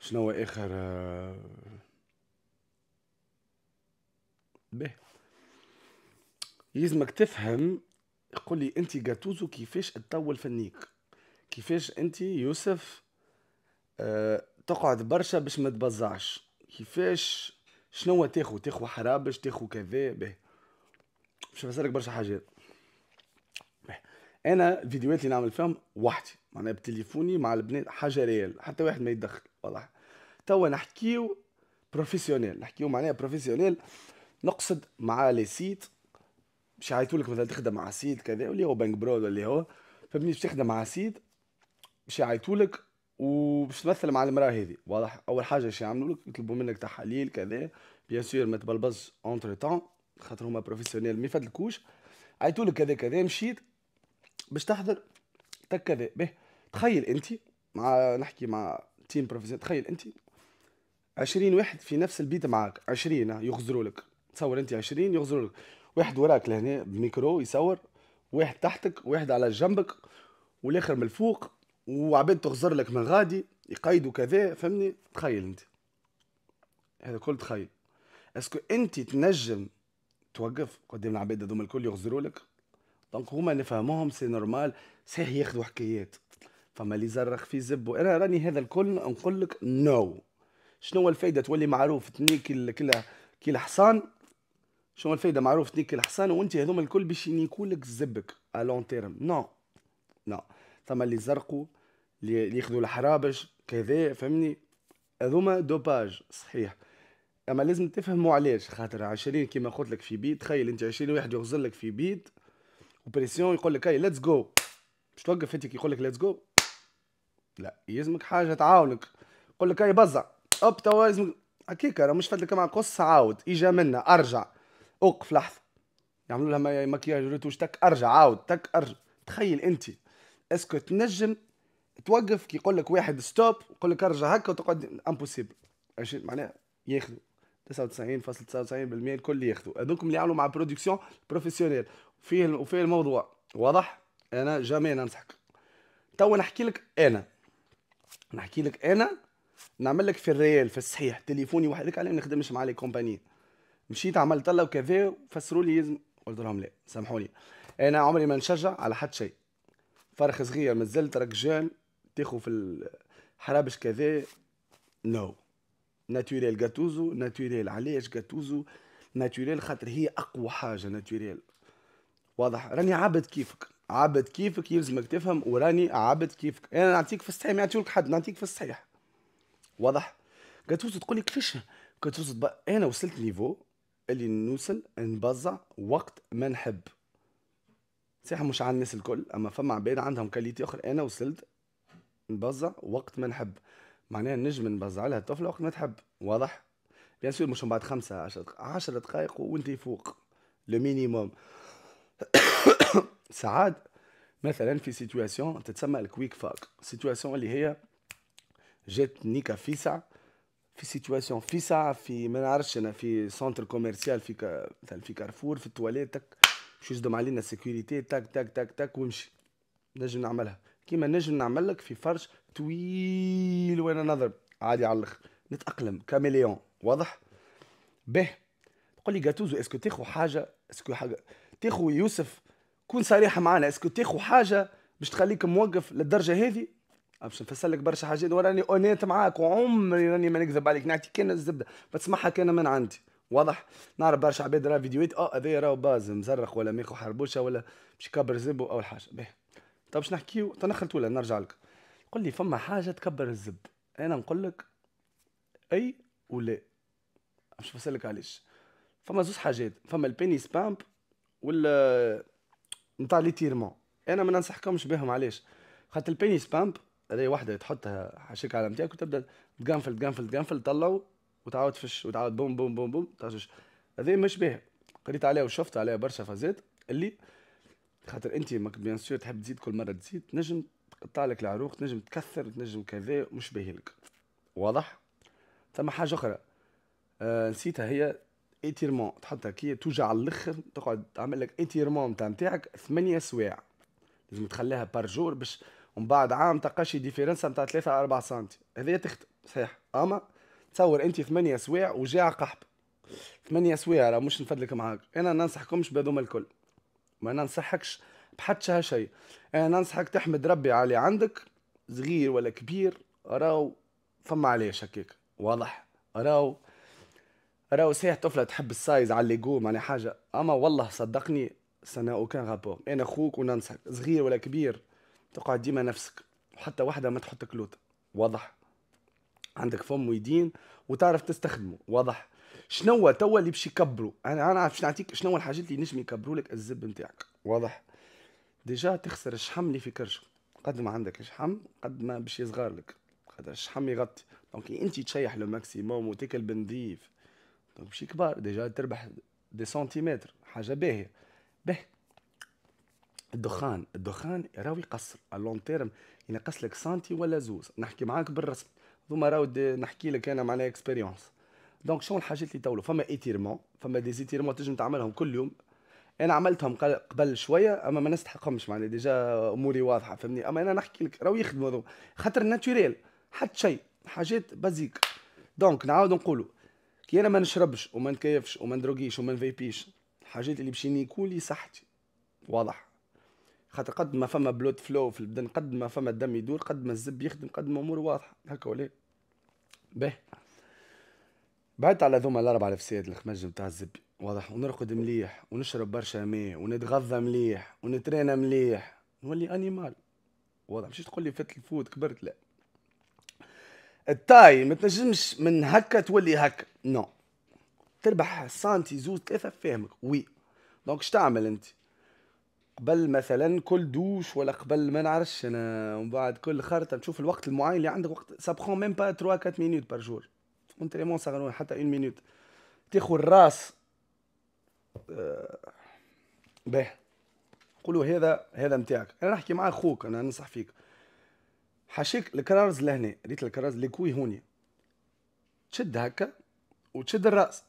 شنو اخر آه به يلزمك تفهم يقول لي انت جاتوزو كيفاش تطول فنيك كيفاش انت يوسف أه تقعد برشا باش ما تبزعش كيفاش شنو تاخو تاخو حرابش تاخو كذا به باش نفسرلك برشا حاجات انا الفيديوهات اللي نعمل فيهم وحدي معناها بتليفوني مع البنات حاجه ريال حتى واحد ما يدخل والله توا نحكيو بروفيسيونيل نحكيو معناها بروفيسيونيل نقصد مع لي سيت باش يعيطوا لك مثلا تخدم مع سيد كذا واللي هو بنك برود واللي هو فهمتني باش تخدم مع سيد باش يعيطوا لك وباش تمثل مع المراه هذه واضح اول حاجه باش يعملوا لك يطلبوا منك تحاليل كذا بيان سور ما تبلبز اونتر تان خاطر هما بروفيسيونيل ما يفدلكوش عيطوا لك كذا كذا مشيت باش تحضر تك كذا به تخيل انت مع نحكي مع تيم بروفيسيونيل تخيل انت 20 واحد في نفس البيت معاك 20 يغزروا لك تصور انت 20 يغزروا لك واحد وراك لهنا بميكرو يصور واحد تحتك واحد على جنبك والاخر من الفوق وعباد تغزر لك من غادي يقيدوا كذا فهمني تخيل انت هذا كل تخيل اسكو انت تنجم توقف قدام العباد هذوما الكل يغزروا لك دونك هما نفهموهم سي نورمال صحيح ياخذوا حكايات فما اللي زرخ في زب وانا راني هذا الكل نقول لك نو no. شنو الفايده تولي معروف تنيك كل كل كل حصان شنو الفايده معروف تنيك الحصان وانت هذوما الكل باش ينيكولك الزبك الون تيرم نو نو ثما اللي زرقوا اللي ياخذوا الحرابش كذا فهمني هذوما دوباج صحيح اما لازم تفهموا علاش خاطر عشرين كيما قلت لك في بيت تخيل انت عشرين واحد يغزل لك في بيت وبريسيون يقول لك هاي ليتس جو باش توقف انت يقول لك ليتس جو لا يلزمك حاجه تعاونك يقول لك هاي بزع اوب توا لازمك هكاك راه مش فاتلك مع قص عاود اجا منا ارجع اوقف لحظه يعملوا لها مكياج وريتوش تك ارجع عاود تك ارجع تخيل انت اسكو تنجم توقف كي يقول لك واحد ستوب يقول لك ارجع هكا وتقعد امبوسيبل معناها ياخذوا 99.99% الكل ياخذوا هذوك اللي يعملوا مع برودكسيون بروفيسيونيل فيه وفيه الموضوع واضح انا جامي ننصحك تو نحكي لك انا نحكي لك انا نعمل لك في الريال في الصحيح تليفوني وحدك علاه ما نخدمش مع لي كومباني مشيت عملت الله وكذا فسروا لي لازم قلت لهم لا سامحوني انا عمري ما نشجع على حد شيء فرخ صغير مازلت راك جان تاخو في الحرابش كذا نو ناتوريل جاتوزو ناتوريل علاش جاتوزو ناتوريل خاطر هي اقوى حاجه ناتوريل واضح راني عبد كيفك عبد كيفك يلزمك تفهم وراني عبد كيفك انا نعطيك في الصحيح ما نعطيك حد نعطيك في الصحيح واضح جاتوزو تقول لي كيفاش جاتوزو انا وصلت نيفو اللي نوصل نبزع وقت ما نحب صحيح مش على الناس الكل اما فما عباد عندهم كاليتي اخرى انا وصلت نبزع وقت ما نحب معناها نجم نبزع لها الطفله وقت ما تحب واضح بيان سور مش من بعد خمسة عشر عشر دقائق وانت فوق لو مينيموم (coughs) ساعات مثلا في سيتواسيون تتسمى الكويك فاك سيتواسيون اللي هي جات نيكا فيسع في سيتواسيون في ساعه في ما نعرفش انا في سنتر كوميرسيال في مثلا في كارفور في التواليت تك باش يجدم علينا سيكوريتي تك تك تك تك وامشي نجم نعملها كيما نجم نعمل لك في فرش طويل وانا نضرب عادي على الاخر نتاقلم كاميليون واضح به تقول لي جاتوزو اسكو تاخو حاجه اسكو حاجه تاخو يوسف كون صريح معنا اسكو تاخو حاجه باش تخليك موقف للدرجه هذه باش نفسر لك برشا حاجات وراني اونيت معاك وعمري راني ما نكذب عليك نعطيك كان الزبده بتسمعها كان من عندي واضح نعرف برشا عباد راه فيديوهات اه هذايا راهو باز مزرخ ولا ميخو حربوشه ولا باش يكبر زبو اول حاجه باهي طب باش نحكيو تنخلت ولا نرجع لك قل لي فما حاجه تكبر الزب انا نقول لك اي ولا باش نفسرلك علاش فما زوج حاجات فما البيني سبامب ولا نتاع ليتيرمون انا ما ننصحكمش بهم علاش خاطر البيني سبامب هذه واحدة تحطها على نتاعك وتبدا تقنفل تقنفل تقنفل تطلعوا وتعاود تفش وتعاود بوم بوم بوم بوم تغشش هذه مش باهي قريت عليها وشفت عليها برشا فازات اللي خاطر انت بيان سور تحب تزيد كل مره تزيد تنجم تقطع لك العروق تنجم تكثر تنجم كذا مش باهي لك واضح ثم حاجه اخرى آه نسيتها هي ايتيرمون تحطها كي توجع على الاخر تقعد تعمل لك ايتيرمون نتاع نتاعك ثمانية سوايع لازم تخليها بار جور باش ومن بعد عام تلقى شي ديفيرنسا نتاع 3 4 سنتي هذه تخدم صحيح اما تصور انت 8 سوايع وجاع قحب 8 سوايع راه مش نفدلك معاك انا ننصحكمش بهذوما الكل ما ننصحكش بحد شيء انا ننصحك تحمد ربي على عندك صغير ولا كبير راو فما عليه شكيك واضح راو راو صحيح طفله تحب السايز على الليجو معناها حاجه اما والله صدقني سنة اوكان رابور انا خوك وننصحك صغير ولا كبير تقعد ديما نفسك وحتى واحده ما تحط كلوت واضح عندك فم ويدين وتعرف تستخدمه واضح شنو توا اللي باش يكبروا انا انا شنو نعطيك شنو الحاجات اللي نجم يكبروا لك الزب نتاعك واضح ديجا تخسر الشحم اللي في كرشك قد ما عندك شحم قد ما باش يصغر لك خاطر الشحم يغطي دونك انت تشيح لو ماكسيموم وتاكل بنظيف دونك باش يكبر ديجا تربح دي سنتيمتر حاجه باهيه باهي الدخان الدخان راهو يقصر اللون تيرم ينقص لك سنتي ولا زوز نحكي معاك بالرسم ذوما راهو نحكي لك انا معناها اكسبيريونس دونك شنو الحاجات اللي تولوا فما ايتيرمون فما ديزيتيرمون تنجم تعملهم كل يوم انا عملتهم قبل شويه اما ما نستحقهمش معناها ديجا اموري واضحه فهمني اما انا نحكي لك راهو يخدموا هذو خاطر ناتوريل حتى شيء حاجات بازيك دونك نعاود نقولوا كي انا ما نشربش وما نكيفش وما ندروغيش وما نفيبيش الحاجات اللي باش كولي صحتي واضح خاطر قد ما فما بلود فلو في البدن قد ما فما الدم يدور قد ما الزب يخدم قد ما امور واضحه هكا ولا به بعدت على ذوما الاربع الفساد الخمج نتاع الزب واضح ونرقد مليح ونشرب برشا ماء ونتغذى مليح ونترينا مليح نولي انيمال واضح مش تقول لي فات الفوت كبرت لا التاي ما تنجمش من هكا تولي هكا نو تربح سانتي زوز ثلاثه فاهمك وي دونك اش تعمل انت قبل مثلا كل دوش ولا قبل ما نعرفش انا ومن بعد كل خرطه تشوف الوقت المعين اللي عندك وقت سابخون ميم با 3 4 مينوت بار جور اونتريمون صغنون حتى 1 مينوت تاخذ الراس آه باه قولوا هذا هذا نتاعك انا نحكي مع اخوك انا ننصح فيك حاشيك الكرارز لهنا ريت الكرارز اللي كوي هوني تشد هكا وتشد الراس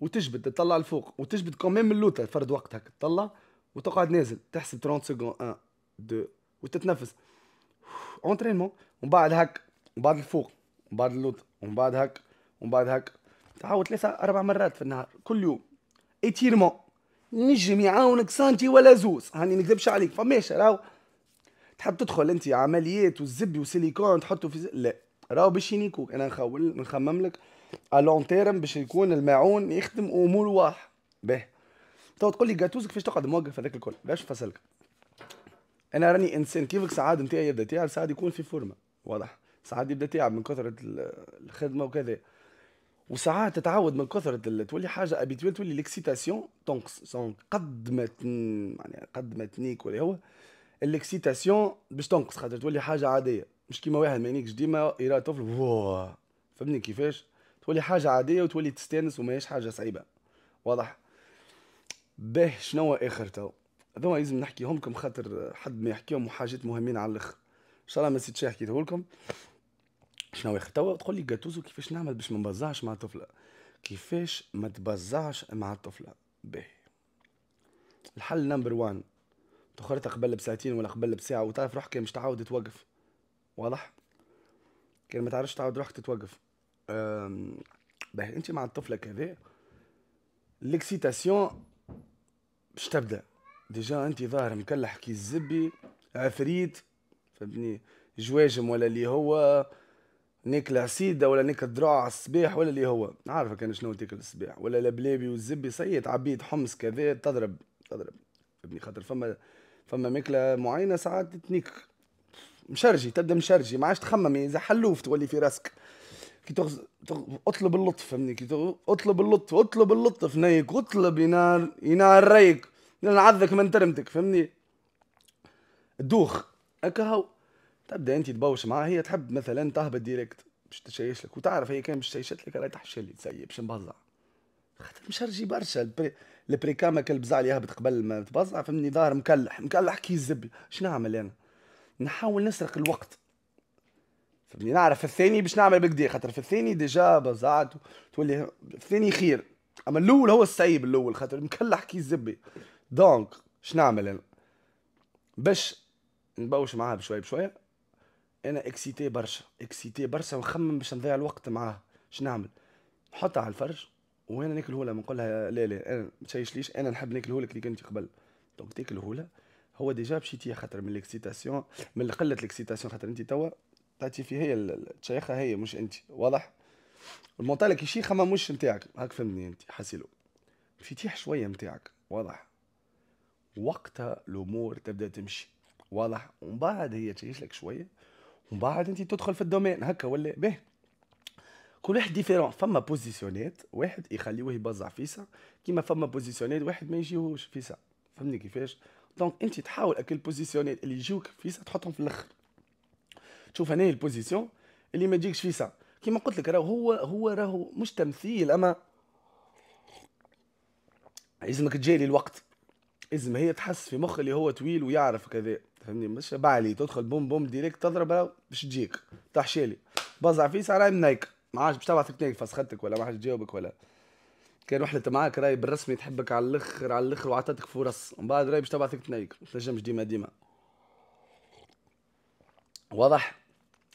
وتجبد تطلع لفوق وتجبد كوميم من اللوطه فرد وقتك تطلع وتقعد نازل تحسب 30 سكوند 1 2 وتتنفس اونترينمون ومن بعد هك ومن بعد الفوق ومن بعد اللوط ومن بعد هك ومن بعد هك تعاود ثلاثة أربع مرات في النهار كل يوم اتيرمون نجم يعاونك سانتي ولا زوز هاني نكذبش عليك فماش راهو تحب تدخل انت عمليات والزبي وسيليكون تحطه في لا راهو باش ينيكوك انا نخول نخمم لك الون تيرم باش يكون الماعون يخدم امور واحد باهي تو تقول لي جاتوز كيفاش تقعد موقف هذاك الكل باش نفصلك انا راني انسان كيفك ساعات نتاعي يبدا تاعب ساعات يكون في فورمه واضح ساعات يبدا تاعب من كثره الخدمه وكذا وساعات تتعود من كثره تولي حاجه ابيتويل تولي ليكسيتاسيون تنقص قد ما معناها قد ما تنيك ولا هو الاكسيتاسيون باش تنقص خاطر تولي حاجه عاديه مش كيما واحد ما ينيكش ديما يرى طفل واو فهمني كيفاش تولي حاجه عاديه وتولي تستانس وماهيش حاجه صعيبه واضح باه شنو اخر تو هذوما لازم نحكيهم لكم خاطر حد ما يحكيهم حاجات مهمين على الاخر ان شاء الله ما نسيتش حكيته لكم شنو اخر توا تقول لي جاتوزو كيفاش نعمل باش ما نبزعش مع طفله كيفاش ما تبزعش مع الطفله باهي الحل نمبر وان تخرت قبل بساعتين ولا قبل بساعه وتعرف روحك مش تعاود توقف واضح كان ما تعرفش تعاود روحك تتوقف باهي انت مع الطفله كذا ليكسيتاسيون باش تبدا ديجا انت ظاهر مكلح كي الزبي عفريت فهمتني جواجم ولا اللي هو ناكل عسيدة ولا ناكل دراع الصباح ولا اللي هو عارفك انا شنو تاكل الصباح ولا البلابي والزبي سيد عبيد حمص كذا تضرب تضرب فهمتني خاطر فما فما ماكله معينه ساعات تنيك مشرجي تبدا مشرجي ما عادش تخمم اذا حلوف تولي في راسك كي تغز... تغ... اطلب اللطف فهمني كي تغ... اطلب اللطف اطلب اللطف نيك اطلب ينار ينار ريك نعذك من ترمتك فهمني الدوخ هكا هو تبدا انت تبوش معاها هي تحب مثلا تهبط ديريكت باش تشيش لك وتعرف هي كان باش تشيشت لك راهي تحشي لي تسيب باش نبزع خاطر مشرجي برشا البري البريكاما كلبزع لي يهبط قبل ما تبزع فهمني ظاهر مكلح مكلح كي الزبل شنو نعمل انا نحاول نسرق الوقت فهمتني نعرف الثاني باش نعمل بكدي خاطر في الثاني ديجا بزعت تولي الثاني خير اما الاول هو الصعيب الاول خاطر مكلح كي الزبي دونك شنو نعمل انا باش نبوش معاه بشوي بشوية انا اكسيتي برشا اكسيتي برشا ونخمم باش نضيع الوقت معاه شنو نعمل نحطها على الفرج وانا ناكل هولا نقول لها لا لا انا ما ليش انا نحب ناكل هولا اللي كنت قبل دونك تاكل هولا هو ديجا مشيتي خاطر من الاكسيتاسيون من قله الاكسيتاسيون خاطر انت توا تعطي في هي الشيخه هي مش انت واضح المونتا اللي كيشيخها ما مش نتاعك هاك فهمني انت حاسيلو انفتيح شويه نتاعك واضح وقتها الامور تبدا تمشي واضح ومن بعد هي تعيش لك شويه ومن بعد انت تدخل في الدومين هكا ولا به كل واحد ديفيرون فما بوزيسيونات واحد يخليوه يبزع فيسا كيما فما بوزيسيونات واحد ما يجيهوش فيسا فهمني كيفاش دونك انت تحاول اكل بوزيسيونات اللي يجيوك فيسا تحطهم في الاخر شوف هنا البوزيسيون اللي ما تجيكش في سا كيما قلت لك راه هو هو راهو مش تمثيل اما لازمك تجالي الوقت لازم هي تحس في مخ اللي هو طويل ويعرف كذا فهمني مش بعلي تدخل بوم بوم ديريكت تضرب باش تجيك تحشيلي بزع في راهي منايك ما عادش باش تبعثك تنايك فسختك ولا ما عادش تجاوبك ولا كان رحلت معاك راهي بالرسمي تحبك على الاخر على الاخر وعطاتك فرص من بعد راهي باش تبعثك تنايك ما تنجمش ديما ديما واضح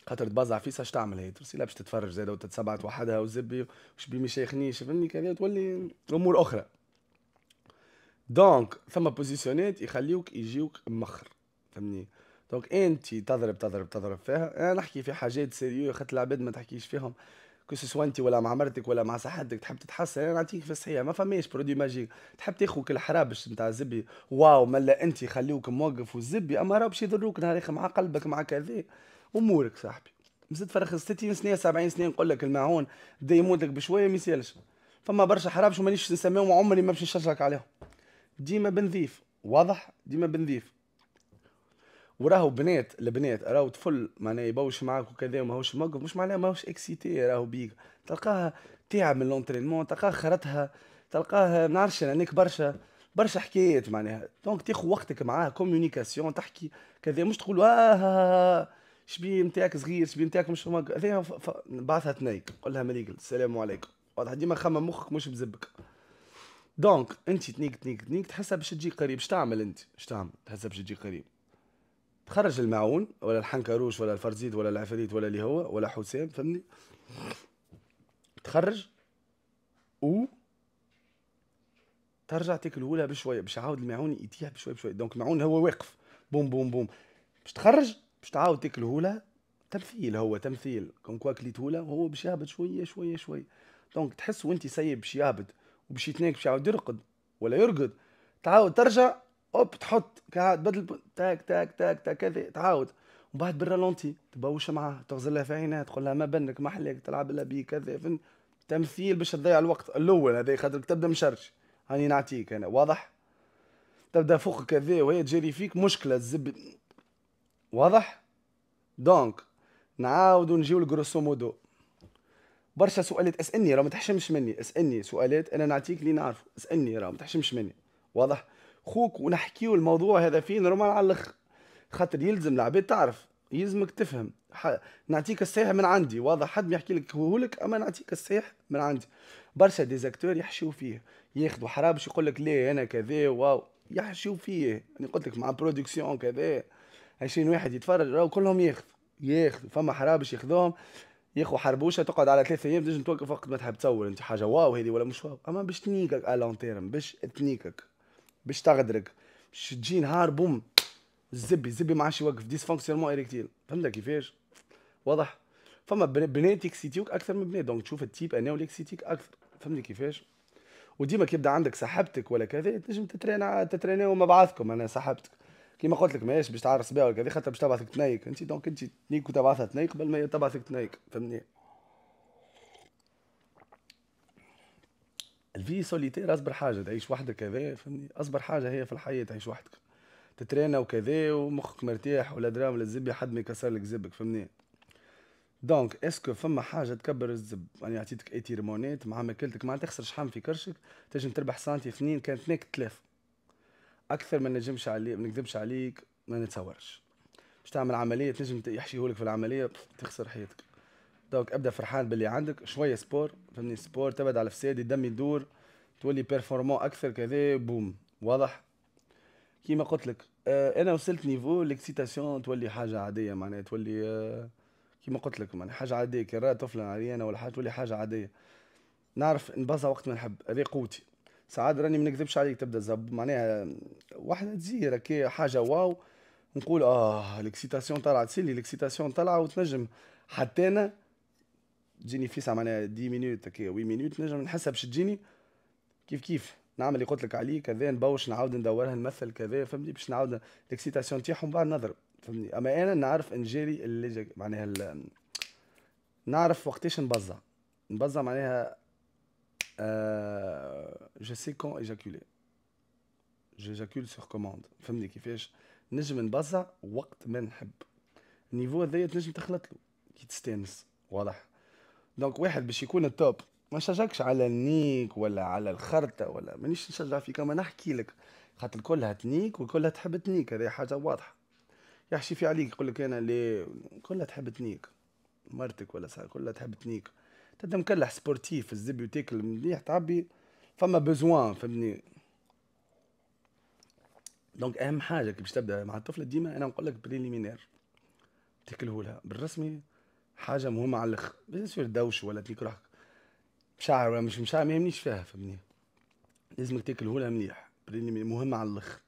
خاطر تبزع فيه ساش تعمل هي ترسي باش تتفرج زاد وتتسبع توحدها وزبي وش بي ما يشيخنيش كذا تولي امور اخرى دونك ثم بوزيسيونات يخليوك يجيوك مخر فهمني دونك انت تضرب تضرب تضرب فيها انا نحكي في حاجات سيريو خاطر العباد ما تحكيش فيهم سوا انت ولا مع مرتك ولا مع صحتك تحب تتحسن انا نعطيك في الصحيه ما فماش برودوي ماجيك تحب تاخذ الحرابش نتاع الزبي واو ملا انت خليوك موقف والزبي اما راه باش يضروك نهار مع قلبك مع كذا امورك صاحبي مزيد فرخ 60 سنه 70 سنه نقول لك المعون بدا يموت لك بشويه ما يسالش فما برشا حرابش ومانيش نسميهم وعمري ما باش نشجعك عليهم ديما بنظيف واضح ديما بنظيف وراهو بنات البنات راهو طفل معناها يبوش معاك وكذا وماهوش موقف مش معناها ماهوش اكسيتي راهو بيك تلقاها تعب من لونترينمون تلقاها خرتها تلقاها ما نعرفش انا برشا برشا حكايات معناها دونك تاخذ وقتك معاها كوميونيكاسيون تحكي كذا مش تقول آه, آه،, آه،, آه، شبيه نتاعك صغير شبيه نتاعك مش فما هذايا ف... بعثها تنيك قول لها مليقل السلام عليكم واضح ديما خمم مخك مش بزبك دونك انت تنيك تنيك تنيك تحسها باش تجي قريب اش تعمل انت اش تعمل تحسها باش تجي قريب تخرج المعون ولا الحنكروش ولا الفرزيد ولا العفريت ولا اللي هو ولا حسام فهمني تخرج و ترجع تاكلهولها بشويه باش يعاود المعون يتيح بشويه بشويه دونك المعون هو واقف بوم بوم بوم باش تخرج باش تعاود تاكله له تمثيل هو تمثيل كون كوا كليته وهو باش يهبط شويه شويه شويه دونك تحس وانت سايب باش يهبط وباش يتناك باش يعاود يرقد ولا يرقد تعاود ترجع اوب تحط كعاد بدل تاك تاك تاك تاك كذا تعاود ومن بعد بالرالونتي تبوش معاها تغزل لها في عينها تقول لها ما بنك ما حلاك تلعب لها بيه كذا تمثيل باش تضيع الوقت الاول هذا خاطرك تبدا مشرش هاني نعطيك انا واضح تبدا فوق كذا وهي تجري فيك مشكله الزب واضح دونك نعاودو نجيو لجروسو مودو برشا سؤالات اسالني راه ما تحشمش مني اسالني سؤالات انا نعطيك اللي نعرفه اسالني راه ما تحشمش مني واضح خوك ونحكيو الموضوع هذا فيه نورمال على الاخر خاطر يلزم العباد تعرف يلزمك تفهم ح... نعطيك الصحيح من عندي واضح حد ما يحكي لك لك اما نعطيك الصحيح من عندي برشا ديزاكتور يحشيو فيه ياخذوا حرابش يقول لك لا انا كذا واو يحشيو فيه انا قلت لك مع برودكسيون كذا 20 واحد يتفرج كلهم ياخذوا ياخذوا فما حرابش ياخذوهم ياخو حربوشه تقعد على ثلاثة ايام تنجم توقف وقت ما تحب تصور انت حاجه واو هذه ولا مش واو اما باش تنيكك على تيرم باش تنيكك باش تغدرك باش تجي نهار بوم الزبي الزبي ما عادش يوقف فونكسيونمون اريكتيل فهمت كيفاش واضح فما بنات يكسيتيوك اكثر من بنات دونك تشوف التيب انا اكسيتيك اكثر فهمت كيفاش وديما كيبدا عندك صاحبتك ولا كذا تنجم تترينا تترينا مع بعضكم انا صاحبتك كيما قلت لك ماهيش باش تعرس بها ولا كذا خاطر باش تبعثك تنيك انت دونك انت تنيك وتبعثها تنيك قبل ما تبعثك تنيك فهمني الفي سوليتير اصبر حاجه تعيش وحدك كذا فهمني اصبر حاجه هي في الحياه تعيش وحدك تترينا وكذا ومخك مرتاح ولا درام ولا زبي حد ما يكسر لك زبك فهمني دونك اسكو فما حاجه تكبر الزب انا يعني عطيتك اي تيرمونيت مع ماكلتك ما تخسر شحم في كرشك تنجم تربح سنتي اثنين كانت نيك تلاف اكثر ما نجمش عليك ما نكذبش عليك ما نتصورش باش تعمل عمليه تنجم يحشيهولك في العمليه تخسر حياتك دونك ابدا فرحان باللي عندك شويه سبور فهمني سبور تبعد على الفساد الدم يدور تولي بيرفورمون اكثر كذا بوم واضح كيما قلت لك آه، انا وصلت نيفو ليكسيتاسيون تولي حاجه عاديه معناها تولي آه، كيما قلت لك معناها حاجه عاديه كي طفله عريانه ولا حاجه تولي حاجه عاديه نعرف نبزع وقت ما نحب هذه قوتي ساعات راني ما نكذبش عليك تبدا زب معناها واحده تزير هكا حاجه واو نقول اه ليكسيتاسيون طلعت سيلي ليكسيتاسيون طالعه وتنجم حتى انا تجيني فيسع معناها 10 مينوت هكا 8 مينوت نجم نحسها باش تجيني كيف كيف نعمل اللي قلت لك عليه كذا نبوش نعاود ندورها نمثل كذا فهمتني باش نعاود ليكسيتاسيون تاعهم بعد نضرب فهمتني اما انا نعرف انجالي اللي معناها نعرف وقتاش نبزع نبزع معناها Euh, je sais quand éjaculer. J'éjacule sur commande. فهمني كيفاش نجم نبزع وقت ما نحب النيفو هذايا تنجم تخلط له كي تستانس واضح دونك واحد باش يكون التوب ما نشجعكش على النيك ولا على الخرطه ولا مانيش نشجع فيك اما نحكي لك خاطر كلها تنيك وكلها تحب تنيك هذه حاجه واضحه يحشي في عليك يقول لك انا لي كلها تحب تنيك مرتك ولا ساعة كلها تحب تنيك تبدا مكلح سبورتيف الزبي وتاكل مليح تعبي فما بزوان فهمني دونك اهم حاجه كي باش تبدا مع الطفله ديما انا نقول لك بريليمينير تاكلهولها بالرسمي حاجه مهمه على الاخر بيان سور دوش ولا تليك روحك مشاعر ولا مش مشاعر ما يهمنيش فيها فهمني لازمك تاكلهولها مليح بريليمينير مهمه على الاخر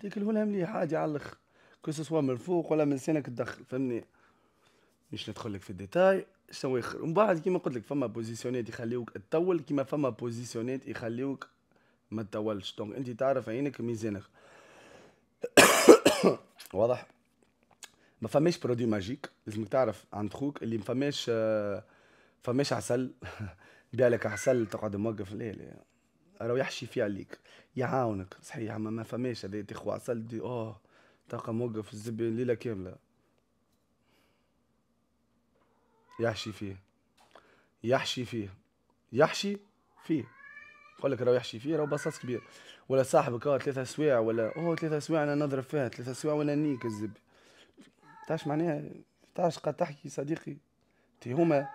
تاكلهولها مليح عادي على الاخر كو سوا من الفوق ولا من لسانك تدخل فهمني مش ندخل لك في الديتاي شنو يخر من بعد كيما قلت لك فما بوزيسيونات يخليوك تطول كيما فما بوزيسيونات يخليوك ما تطولش دونك انت تعرف عينك ميزانك (coughs) واضح ما فماش برودوي ماجيك لازمك تعرف عند خوك اللي ما فماش آه، فماش عسل (laughs) بيع عسل تقعد موقف ليه ليه راهو يحشي فيه عليك يعاونك صحيح ما, فماش هذا تخوى عسل دي اوه تلقى موقف الزبين ليله كامله يحشي فيه يحشي فيه يحشي فيه يقول لك راهو يحشي فيه راهو بصاص كبير ولا صاحبك اه ثلاثة سوايع ولا اوه ثلاثة سوايع انا نضرب فيها ثلاثة سوايع وانا نيك الزب تعرفش معناها تعرفش قد تحكي صديقي تي هما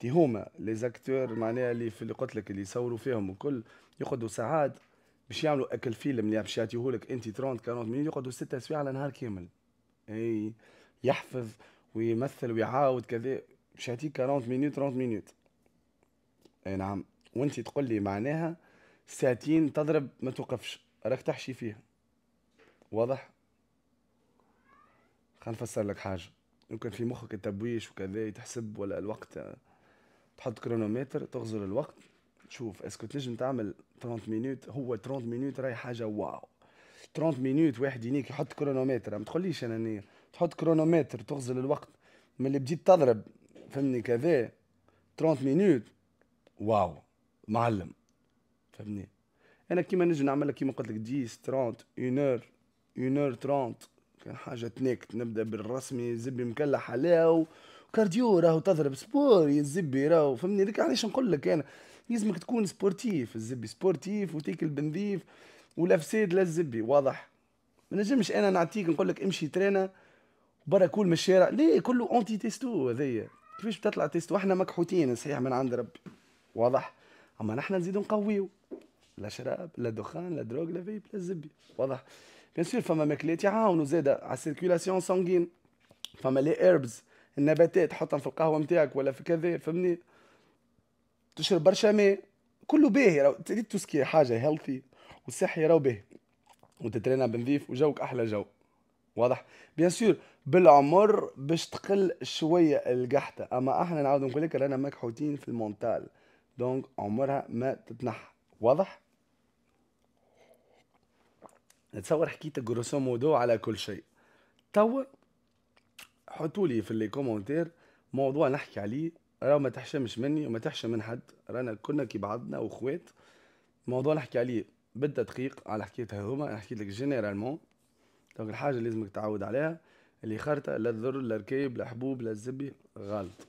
تي هما لي زاكتور معناها اللي في اللي قلت لك اللي يصوروا فيهم وكل يقعدوا ساعات باش يعملوا اكل فيلم اللي باش يعطيهولك انت 30 40 مليون يقعدوا ستة سوايع على نهار كامل اي يحفظ ويمثل ويعاود كذا باش يعطيك 40 مينوت 30 مينوت اي نعم وانت تقول لي معناها ساعتين تضرب ما توقفش راك تحشي فيها واضح خلينا نفسر لك حاجه يمكن في مخك التبويش وكذا تحسب ولا الوقت تحط كرونومتر تغزل الوقت تشوف اسكو تنجم تعمل 30 مينوت هو 30 مينوت راهي حاجه واو 30 مينوت واحد ينيك يحط كرونومتر ما تقوليش انا تحط كرونومتر تغزل الوقت من اللي بديت تضرب فهمني كذا 30 مينوت واو معلم فهمني انا كيما نجم لك كيما قلت لك 10 30 اونور اونور 30 كان حاجه تنكت نبدا بالرسمي زبي مكلح حلاو وكارديو راهو تضرب سبور يا زبي راهو فهمني ذيك علاش نقول لك انا لازمك تكون سبورتيف الزبي سبورتيف وتاكل بنظيف ولا فساد لا الزبي واضح ما نجمش انا نعطيك نقول لك امشي ترينا برا كل من الشارع ليه كله اونتي تيستو هذايا كيفاش بتطلع تيست واحنا مكحوتين صحيح من عند ربي واضح اما نحن نزيدو نقويو لا شراب لا دخان لا دروغ لا فيب لا زبي واضح بيان سور فما ماكلات يعاونوا زادا على السيركيلاسيون سانغين فما لي هيربز النباتات تحطهم في القهوه نتاعك ولا في كذا فهمني تشرب برشا ماء كله باهي راهو تسكي حاجه هيلثي وصحي راهو باهي وتترينا بنظيف وجوك احلى جو واضح بيان سور بالعمر باش تقل شويه القحطه اما احنا نعاود نقول لك رانا مكحوتين في المونتال دونك عمرها ما تتنحى واضح نتصور حكيت غروسو مودو على كل شيء توا حطوا لي في لي كومونتير موضوع نحكي عليه راه ما تحشمش مني وما تحشم من حد رانا كنا كي بعضنا وخوات موضوع نحكي عليه بالتدقيق على حكيتها هما حكيت لك جينيرالمون دونك الحاجه اللي لازمك تعود عليها اللي خرطة لا الذر لا ركايب لا حبوب لا زبي غلط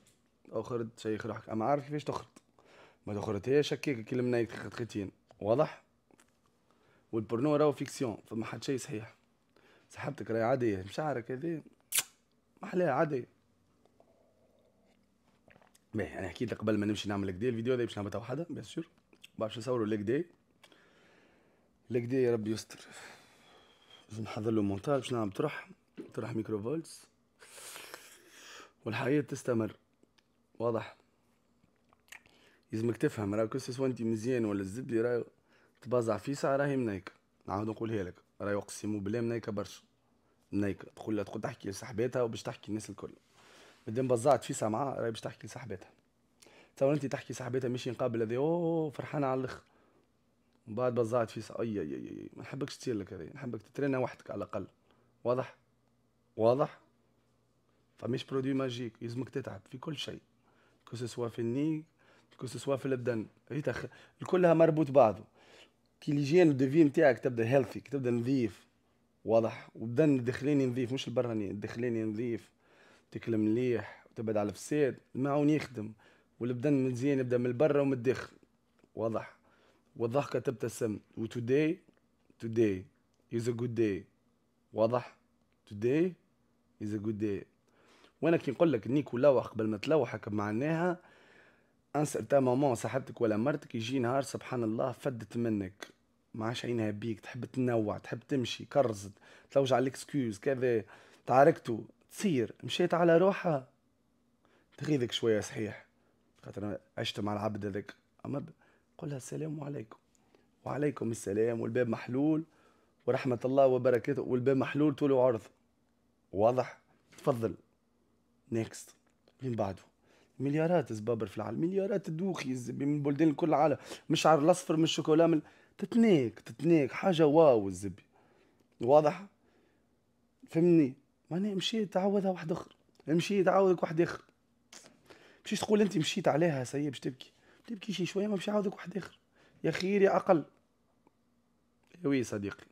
اخرت شيخ روحك اما عارف كيفاش تخرط ما تخرطهاش هكاك كي منيك واضح والبرنو راهو فيكسيون فما حد شيء صحيح سحبتك راهي عاديه مشاعرك هذه (tsk) محلاها عاديه باهي انا حكيت قبل ما نمشي نعمل لك دي الفيديو هذا باش نعمل توحدة بيان سور باش نصورو لك دي لك دي يا ربي يستر لازم نحضر له مونتاج باش نعم تروح تروح ميكرو فولتس والحياة تستمر واضح لازمك تفهم راه كل سوا انت مزيان ولا الزبدي راه تبازع في ساعة راهي منايك نعاود نقولها لك راهي اقسم بالله منايك برشا منايك تقول لها تقول تحكي لصاحباتها وباش تحكي الناس الكل مادام بزعت فيسا معاها راهي باش تحكي لصاحباتها تصور انت تحكي صاحبتها ماشي نقابل هذا اوه فرحانه على الاخر من بعد بزعت فيه اي اي اي ما نحبكش تصير لك هذه نحبك تترينا وحدك على الاقل واضح واضح فمش برودوي ماجيك يلزمك تتعب في كل شيء كو سوا في النيك كو سوا في البدن يتخ... كلها مربوط بعضه كي الهيجين والدفي نتاعك تبدا هيلثي تبدا نظيف واضح وبدن الداخليني نظيف مش البراني الداخليني نظيف تاكل مليح وتبعد على الفساد المعون يخدم والبدن مزيان يبدا من البرا ومن الداخل واضح والضحكة تبتسم و today today is a good day واضح today is a good day وانا كي نقول لك نيكو لوح قبل ما تلوحك معناها ان سيرتان مومون صاحبتك ولا مرتك يجي نهار سبحان الله فدت منك ما عادش عينها بيك تحب تنوع تحب تمشي كرزت تلوج على الاكسكيوز كذا تعاركتو تصير مشيت على روحها تغيظك شويه صحيح خاطر عشت مع العبد هذاك اما قولها السلام عليكم وعليكم السلام والباب محلول ورحمة الله وبركاته والباب محلول طول وعرض واضح تفضل نيكست من بعده مليارات زبابر في العالم مليارات الدوخي من بلدان كل العالم من عار الاصفر من الشوكولا من تتناك تتناك حاجه واو الزبي واضح فهمني معناها مشيت تعوضها واحد اخر مشيت تعوضك واحد اخر مشيت تقول انت مشيت عليها سيب باش تبكي تبكي شي شويه ما باش واحد اخر يا خير يا اقل إيه وي صديقي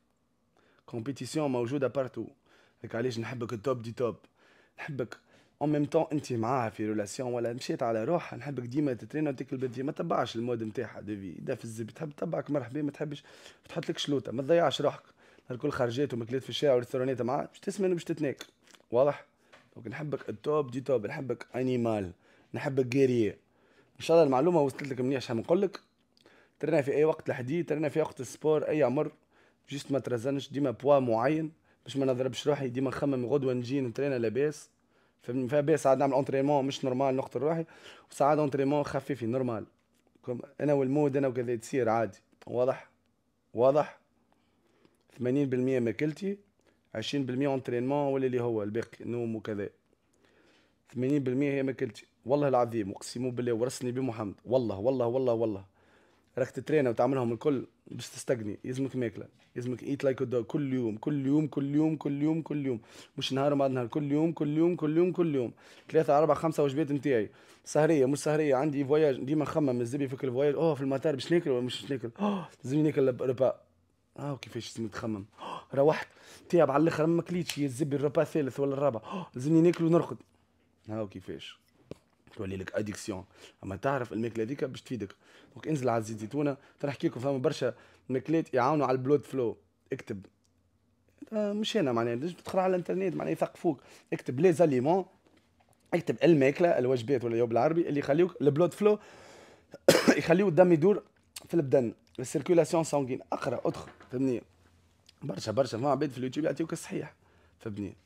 كومبيتيسيون موجوده بارتو هيك علاش نحبك التوب دي توب نحبك اون ميم طون انت معاها في ريلاسيون ولا مشيت على روحها نحبك ديما تترين وتاكل بنتي ما تبعش المود نتاعها دو في اذا في الزب تحب تبعك مرحبا ما تحبش ما تحطلكش لوطه ما تضيعش روحك الكل خرجات وماكلات في الشارع وريستورانات معاها باش تسمن باش تتناكل واضح دونك نحبك التوب دي توب نحبك انيمال نحبك جيريه ان شاء الله المعلومه وصلت لك منيح عشان نقول لك ترنا في اي وقت الحديد ترنا في وقت السبور اي عمر جست ما ترزنش ديما بوا معين باش ما نضربش روحي ديما نخمم غدوه نجي نترينا لاباس فهمني فباس ساعات نعمل اونترينمون مش نورمال نقتل روحي وساعات اونترينمون خفيفي نورمال انا والمود انا وكذا تصير عادي واضح واضح 80% ماكلتي 20% اونترينمون ولا اللي هو الباقي نوم وكذا 80% هي ماكلتي والله العظيم اقسم بالله ورسني بمحمد والله والله والله والله راك تترينا وتعملهم الكل باش تستقني يلزمك ماكله يلزمك ايت لايك كل, كل يوم كل يوم كل يوم كل يوم كل يوم مش نهار بعد نهار كل يوم كل يوم كل يوم كل يوم ثلاثة أربعة خمسة وجبات نتاعي سهرية مش سهرية عندي فواياج ديما من الزبي فيك الفواياج اوه في المطار باش ناكل ولا مش ناكل لازمني لازم ناكل ربا اه كيفاش لازم تخمم روحت تعب على الاخر ما كليتش يا الزبي الربا الثالث ولا الرابع لازمني ناكل ونرقد ها كيفاش تولي لك اديكسيون اما تعرف الماكله هذيك باش تفيدك دونك انزل على زيت زيتونه تنحكي لكم فما برشا ماكلات يعاونوا على البلود فلو اكتب آه، مش انا معناها لازم تقرا على الانترنت معناها يثقفوك اكتب لي زاليمون اكتب الماكله الوجبات ولا اليوم بالعربي اللي يخليوك البلود فلو (coughs) يخليو الدم يدور في البدن السيركولاسيون سانغين اقرا ادخل فهمني برشا برشا ما عباد في اليوتيوب يعطيوك الصحيح فهمني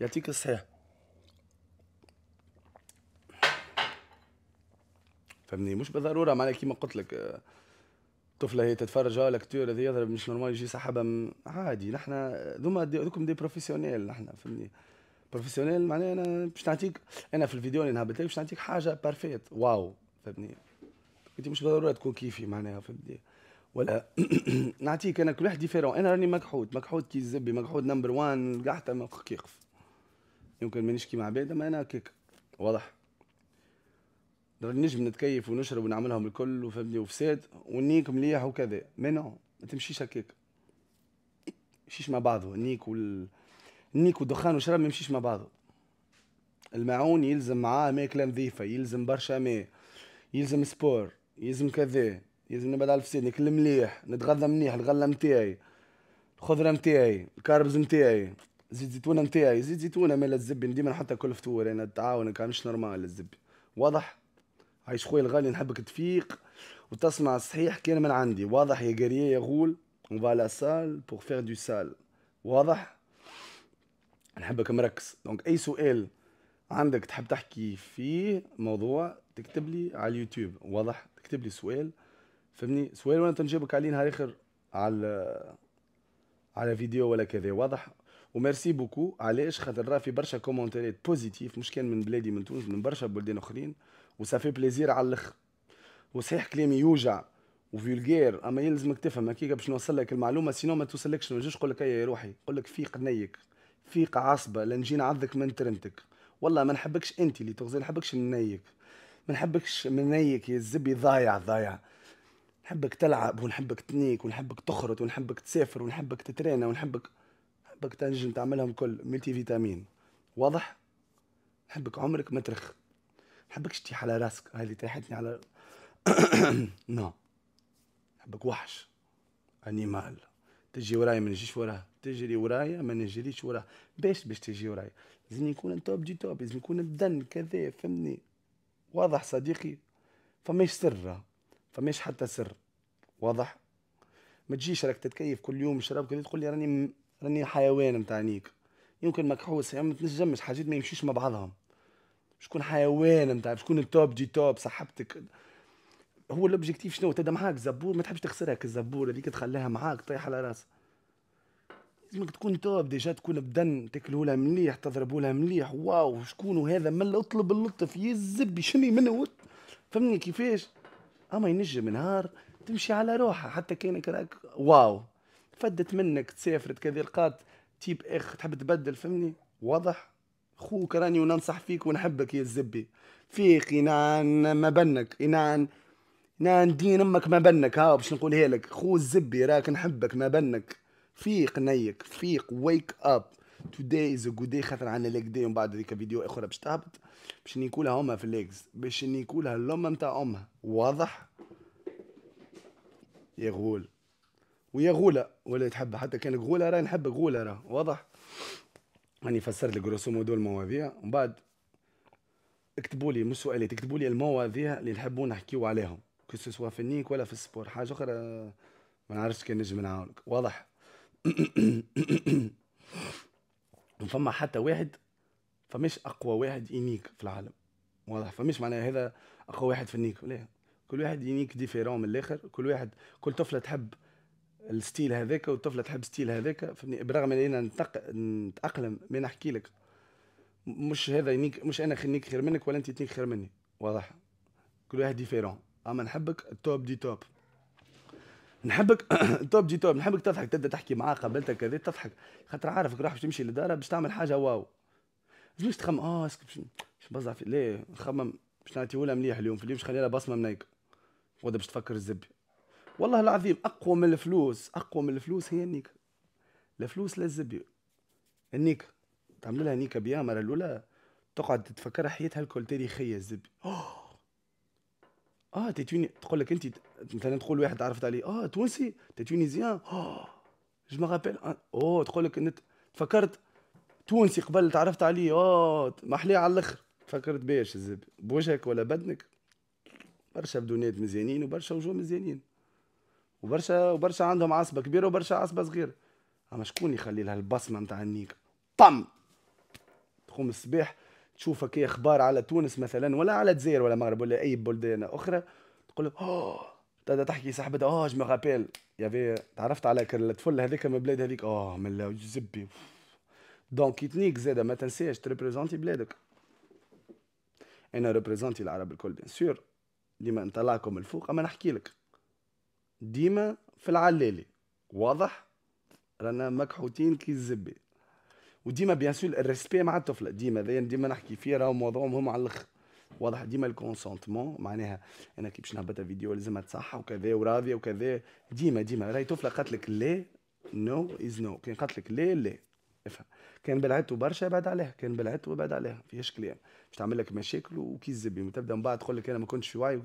يعطيك الصحيح فهمني مش بالضروره معناها كيما قلت لك آه، طفله هي تتفرج على لكتور هذا يضرب مش نورمال يجي سحبها عادي نحن ذوما ذوكم دي بروفيسيونيل نحن فهمني بروفيسيونيل معناها انا باش نعطيك انا في الفيديو اللي نهبط لك باش نعطيك حاجه بارفيت واو فهمني انت مش بالضروره تكون كيفي معناها فهمني ولا (clears throat) نعطيك انا كل واحد ديفيرون انا راني مكحوت مكحوت كي الزبي مكحوت نمبر وان قعدت ما يقف يمكن مانيش كيما عباد اما انا هكاك واضح نجم نتكيف ونشرب ونعملهم الكل وفهمني وفساد ونيك مليح وكذا ما نو ما تمشيش هكاك مشيش مع بعضه نيك وال نيك ودخان وشرب ما يمشيش مع بعضه المعون يلزم معاه ماكله نظيفه يلزم برشا ماء يلزم سبور يلزم كذا يلزم نبعد على الفساد ناكل مليح نتغذى منيح الغله نتاعي الخضره نتاعي الكاربز نتاعي زيت زيتونه نتاعي زيت زيتونه مال الزبي ديما نحطها كل فطور انا يعني تعاونك مش نورمال الزبي واضح عايش خويا الغالي نحبك تفيق وتسمع صحيح كان من عندي واضح يا قريه يا غول اون فا لا سال بور فير دو سال واضح نحبك مركز دونك اي سؤال عندك تحب تحكي فيه موضوع تكتب لي على اليوتيوب واضح تكتب لي سؤال فهمني سؤال وانا تنجاوبك عليه نهار اخر على على فيديو ولا كذا واضح وميرسي بوكو علاش خاطر راه في برشا كومونتيرات بوزيتيف مش كان من بلادي من تونس من برشا بلدان اخرين وسافي بليزير على الاخر وصحيح كلامي يوجع وفولغير اما يلزمك تفهم هكيك باش نوصل لك المعلومه سينو ما توصلكش ما نجيش نقول لك يا روحي نقول لك فيق نيك فيق عصبه لا نجي نعضك من ترنتك والله ما نحبكش انت اللي تغزي نحبكش نيك ما نحبكش منيك يا الزبي ضايع ضايع نحبك تلعب ونحبك تنيك ونحبك تخرط ونحبك تسافر ونحبك تترينا ونحبك نحبك تنجم تعملهم كل ملتي فيتامين واضح نحبك عمرك ما ترخ نحبكش تيح على راسك هاي اللي طيحتني على (coughs) نو نحبك وحش انيمال تجي ورايا ما نجيش وراها تجري ورايا ما نجريش وراها باش باش تجي ورايا لازم يكون توب دي توب لازم يكون الدن كذا فهمني واضح صديقي فماش سر فماش حتى سر واضح ما تجيش راك تتكيف كل يوم شراب كذا تقول لي راني راني حيوان نتاع نيك يمكن مكحوس يا ما تنجمش حاجات ما يمشيش مع بعضهم مش تكون حيوان نتاع مش تكون التوب جي توب صاحبتك هو الاوبجيكتيف شنو تبدا معاك زبور ما تحبش تخسرها كالزبور هذيك تخليها معاك طيح على راسها لازمك تكون توب ديجا تكون بدن تاكلوا لها مليح تضربوا لها مليح واو شكون هذا من اطلب اللطف يزب يشمي منه فهمني كيفاش اما ينجم نهار تمشي على روحها حتى كانك راك واو فدت منك تسافرت كذا لقات تيب اخ تحب تبدل فهمني واضح خوك راني وننصح فيك ونحبك يا الزبي فيك ينعن ما بنك ينعن ينعن دين امك ما بنك ها باش نقول لك خو الزبي راك نحبك ما بنك فيق نيك فيق ويك اب توداي از جود خاطر عندنا ليك داي ومن بعد ذيك فيديو اخرى باش تهبط باش نيكولها امها في الليكس باش نيكولها اللمه نتاع امها واضح يا غول ويا غوله ولا تحب حتى كان غوله راه نحب غوله راه واضح راني فسرت لك جروسو مودو المواضيع ومن بعد اكتبوا لي مش سؤالات تكتبوا لي المواضيع اللي نحبوا نحكيو عليهم كو سوا في النيك ولا في السبور حاجه اخرى ما نعرفش كان نجم نعاونك واضح (coughs) فما حتى واحد فماش اقوى واحد ينيك في العالم واضح فماش معناها هذا اقوى واحد في النيك لا كل واحد ينيك ديفيرون من الاخر كل واحد كل طفله تحب الستيل هذاك والطفله تحب ستيل هذاك فهمتني برغم ان انا نتق... نتاقلم ما نحكي لك مش هذا ينيك مش انا خنيك خير منك ولا انت تنيك خير مني واضح كل واحد ديفيرون اما نحبك توب دي توب نحبك (coughs) توب دي توب نحبك تضحك تبدا تحكي معاه قابلتك كذا تضحك خاطر عارفك راح باش تمشي للدار باش تعمل حاجه واو مش تخمم اه اسكت باش نبزع في ليه نخمم باش نعطيهولها مليح اليوم في اليوم باش لها بصمه منيك غدا باش تفكر الزبي والله العظيم اقوى من الفلوس اقوى من الفلوس هي النيك الفلوس لا الزبيب النيكه تعمل لها نيكه مره الاولى تقعد تفكر حياتها الكل تاريخيه الزبي (gasps) اه تيتوني تقول لك انت مثلا تقول واحد عرفت عليه اه تونسي تيتونيزيان اه جو رابيل اوه تقول لك انت فكرت تونسي قبل تعرفت عليه اه ما على الاخر فكرت باش الزبي بوجهك ولا بدنك برشا بدونات مزيانين وبرشا وجوه مزيانين وبرشا وبرشا عندهم عصبه كبيره وبرشا عصبه صغيره اما شكون يخلي لها البصمه نتاع النيك طم تقوم الصباح تشوف كي اخبار على تونس مثلا ولا على الجزائر ولا المغرب ولا اي بلدان اخرى تقول لك تبدا تحكي صاحبتها اوه جو يا يافي تعرفت على الطفل هذاك من البلاد هذيك اوه من زبي دونك يتنيك زاده ما تنساش تريبريزونتي بلادك انا ريبريزونتي العرب الكل بيان سور ديما نطلعكم الفوق اما نحكي لك ديما في العلالي واضح رانا مكحوتين كي الزبي وديما بيان سور الريسبي مع الطفله ديما ديما نحكي فيه راهو موضوعهم مهم على الاخر واضح ديما الكونسونتمون معناها انا كي باش نهبط فيديو لازمها تصحى وكذا وراضيه وكذا ديما ديما راهي طفله قالت لك لا نو از نو كان قالت لك لا لا افهم كان بلعت برشا بعد عليها كان بلعت وبعد عليها فيهاش كلام باش تعمل لك مشاكل وكي الزبي تبدا من بعد تقول لك انا ما كنتش في وعي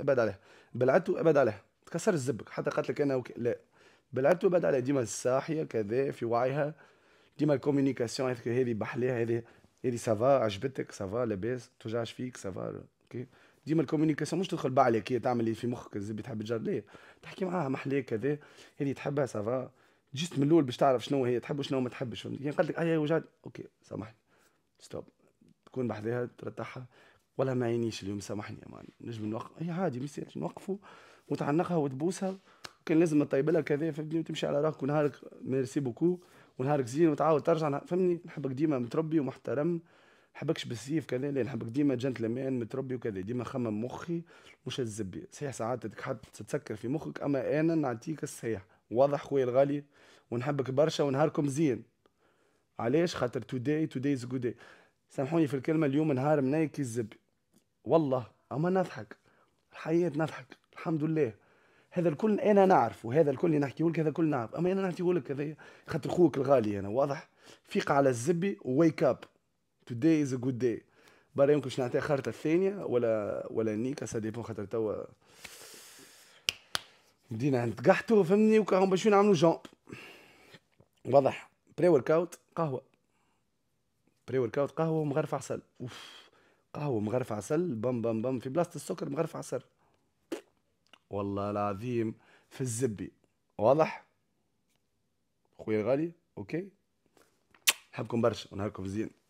ابعد عليها بلعت وابعد عليها تكسر الزبك حتى قالت لك انا وك... لا بلعبت بعد على ديما الساحيه كذا في وعيها ديما الكوميونيكاسيون هذه بحليها هذه هذه سافا عجبتك سافا لاباس توجعش فيك سافا اوكي ديما الكوميونيكاسيون مش تدخل بعلي كي تعمل اللي في مخك الزبي تحب تجرب ليه تحكي معاها محليه كذا هذه تحبها سافا جست من الاول باش تعرف شنو هي تحب وشنو ما تحبش يعني قالت لك اي أيوة، وجعت اوكي سامحني ستوب تكون بحذاها ترتاحها ولا ما عينيش اليوم سامحني يا مان نجم نوقف هي إيه، عادي نوقفوا وتعنقها وتبوسها كان لازم تطيب لها كذا فهمتني وتمشي على راحك ونهارك ميرسي بوكو ونهارك زين وتعاود ترجع فهمني نحبك ديما متربي ومحترم نحبكش بالسيف كذا لا نحبك ديما جنتلمان متربي وكذا ديما خمم مخي مش الزبي صحيح ساعات تكحد تتسكر في مخك اما انا نعطيك الصحيح واضح خويا الغالي ونحبك برشا ونهاركم زين علاش خاطر توداي توداي از جود سامحوني في الكلمه اليوم نهار منايا كي الزبي والله اما نضحك الحياه نضحك الحمد لله هذا الكل انا نعرف وهذا الكل اللي نحكيه لك هذا الكل نعرف اما انا نحكيه لك هذا خاطر خوك الغالي انا واضح فيق على الزبي ويك اب توداي از ا جود داي برا يمكن باش نعطيها خارطه الثانيه ولا ولا نيكا سا ديبون خاطر توا بدينا نتقحتو فهمني وكاهم باش نعملوا جون واضح بري ورك اوت قهوه بري ورك اوت قهوه ومغرف عسل اوف قهوه مغرف عسل بام بام بام في بلاصه السكر مغرف عسل والله العظيم في الزبي واضح خويا الغالي اوكي نحبكم برشا ونهاركم زين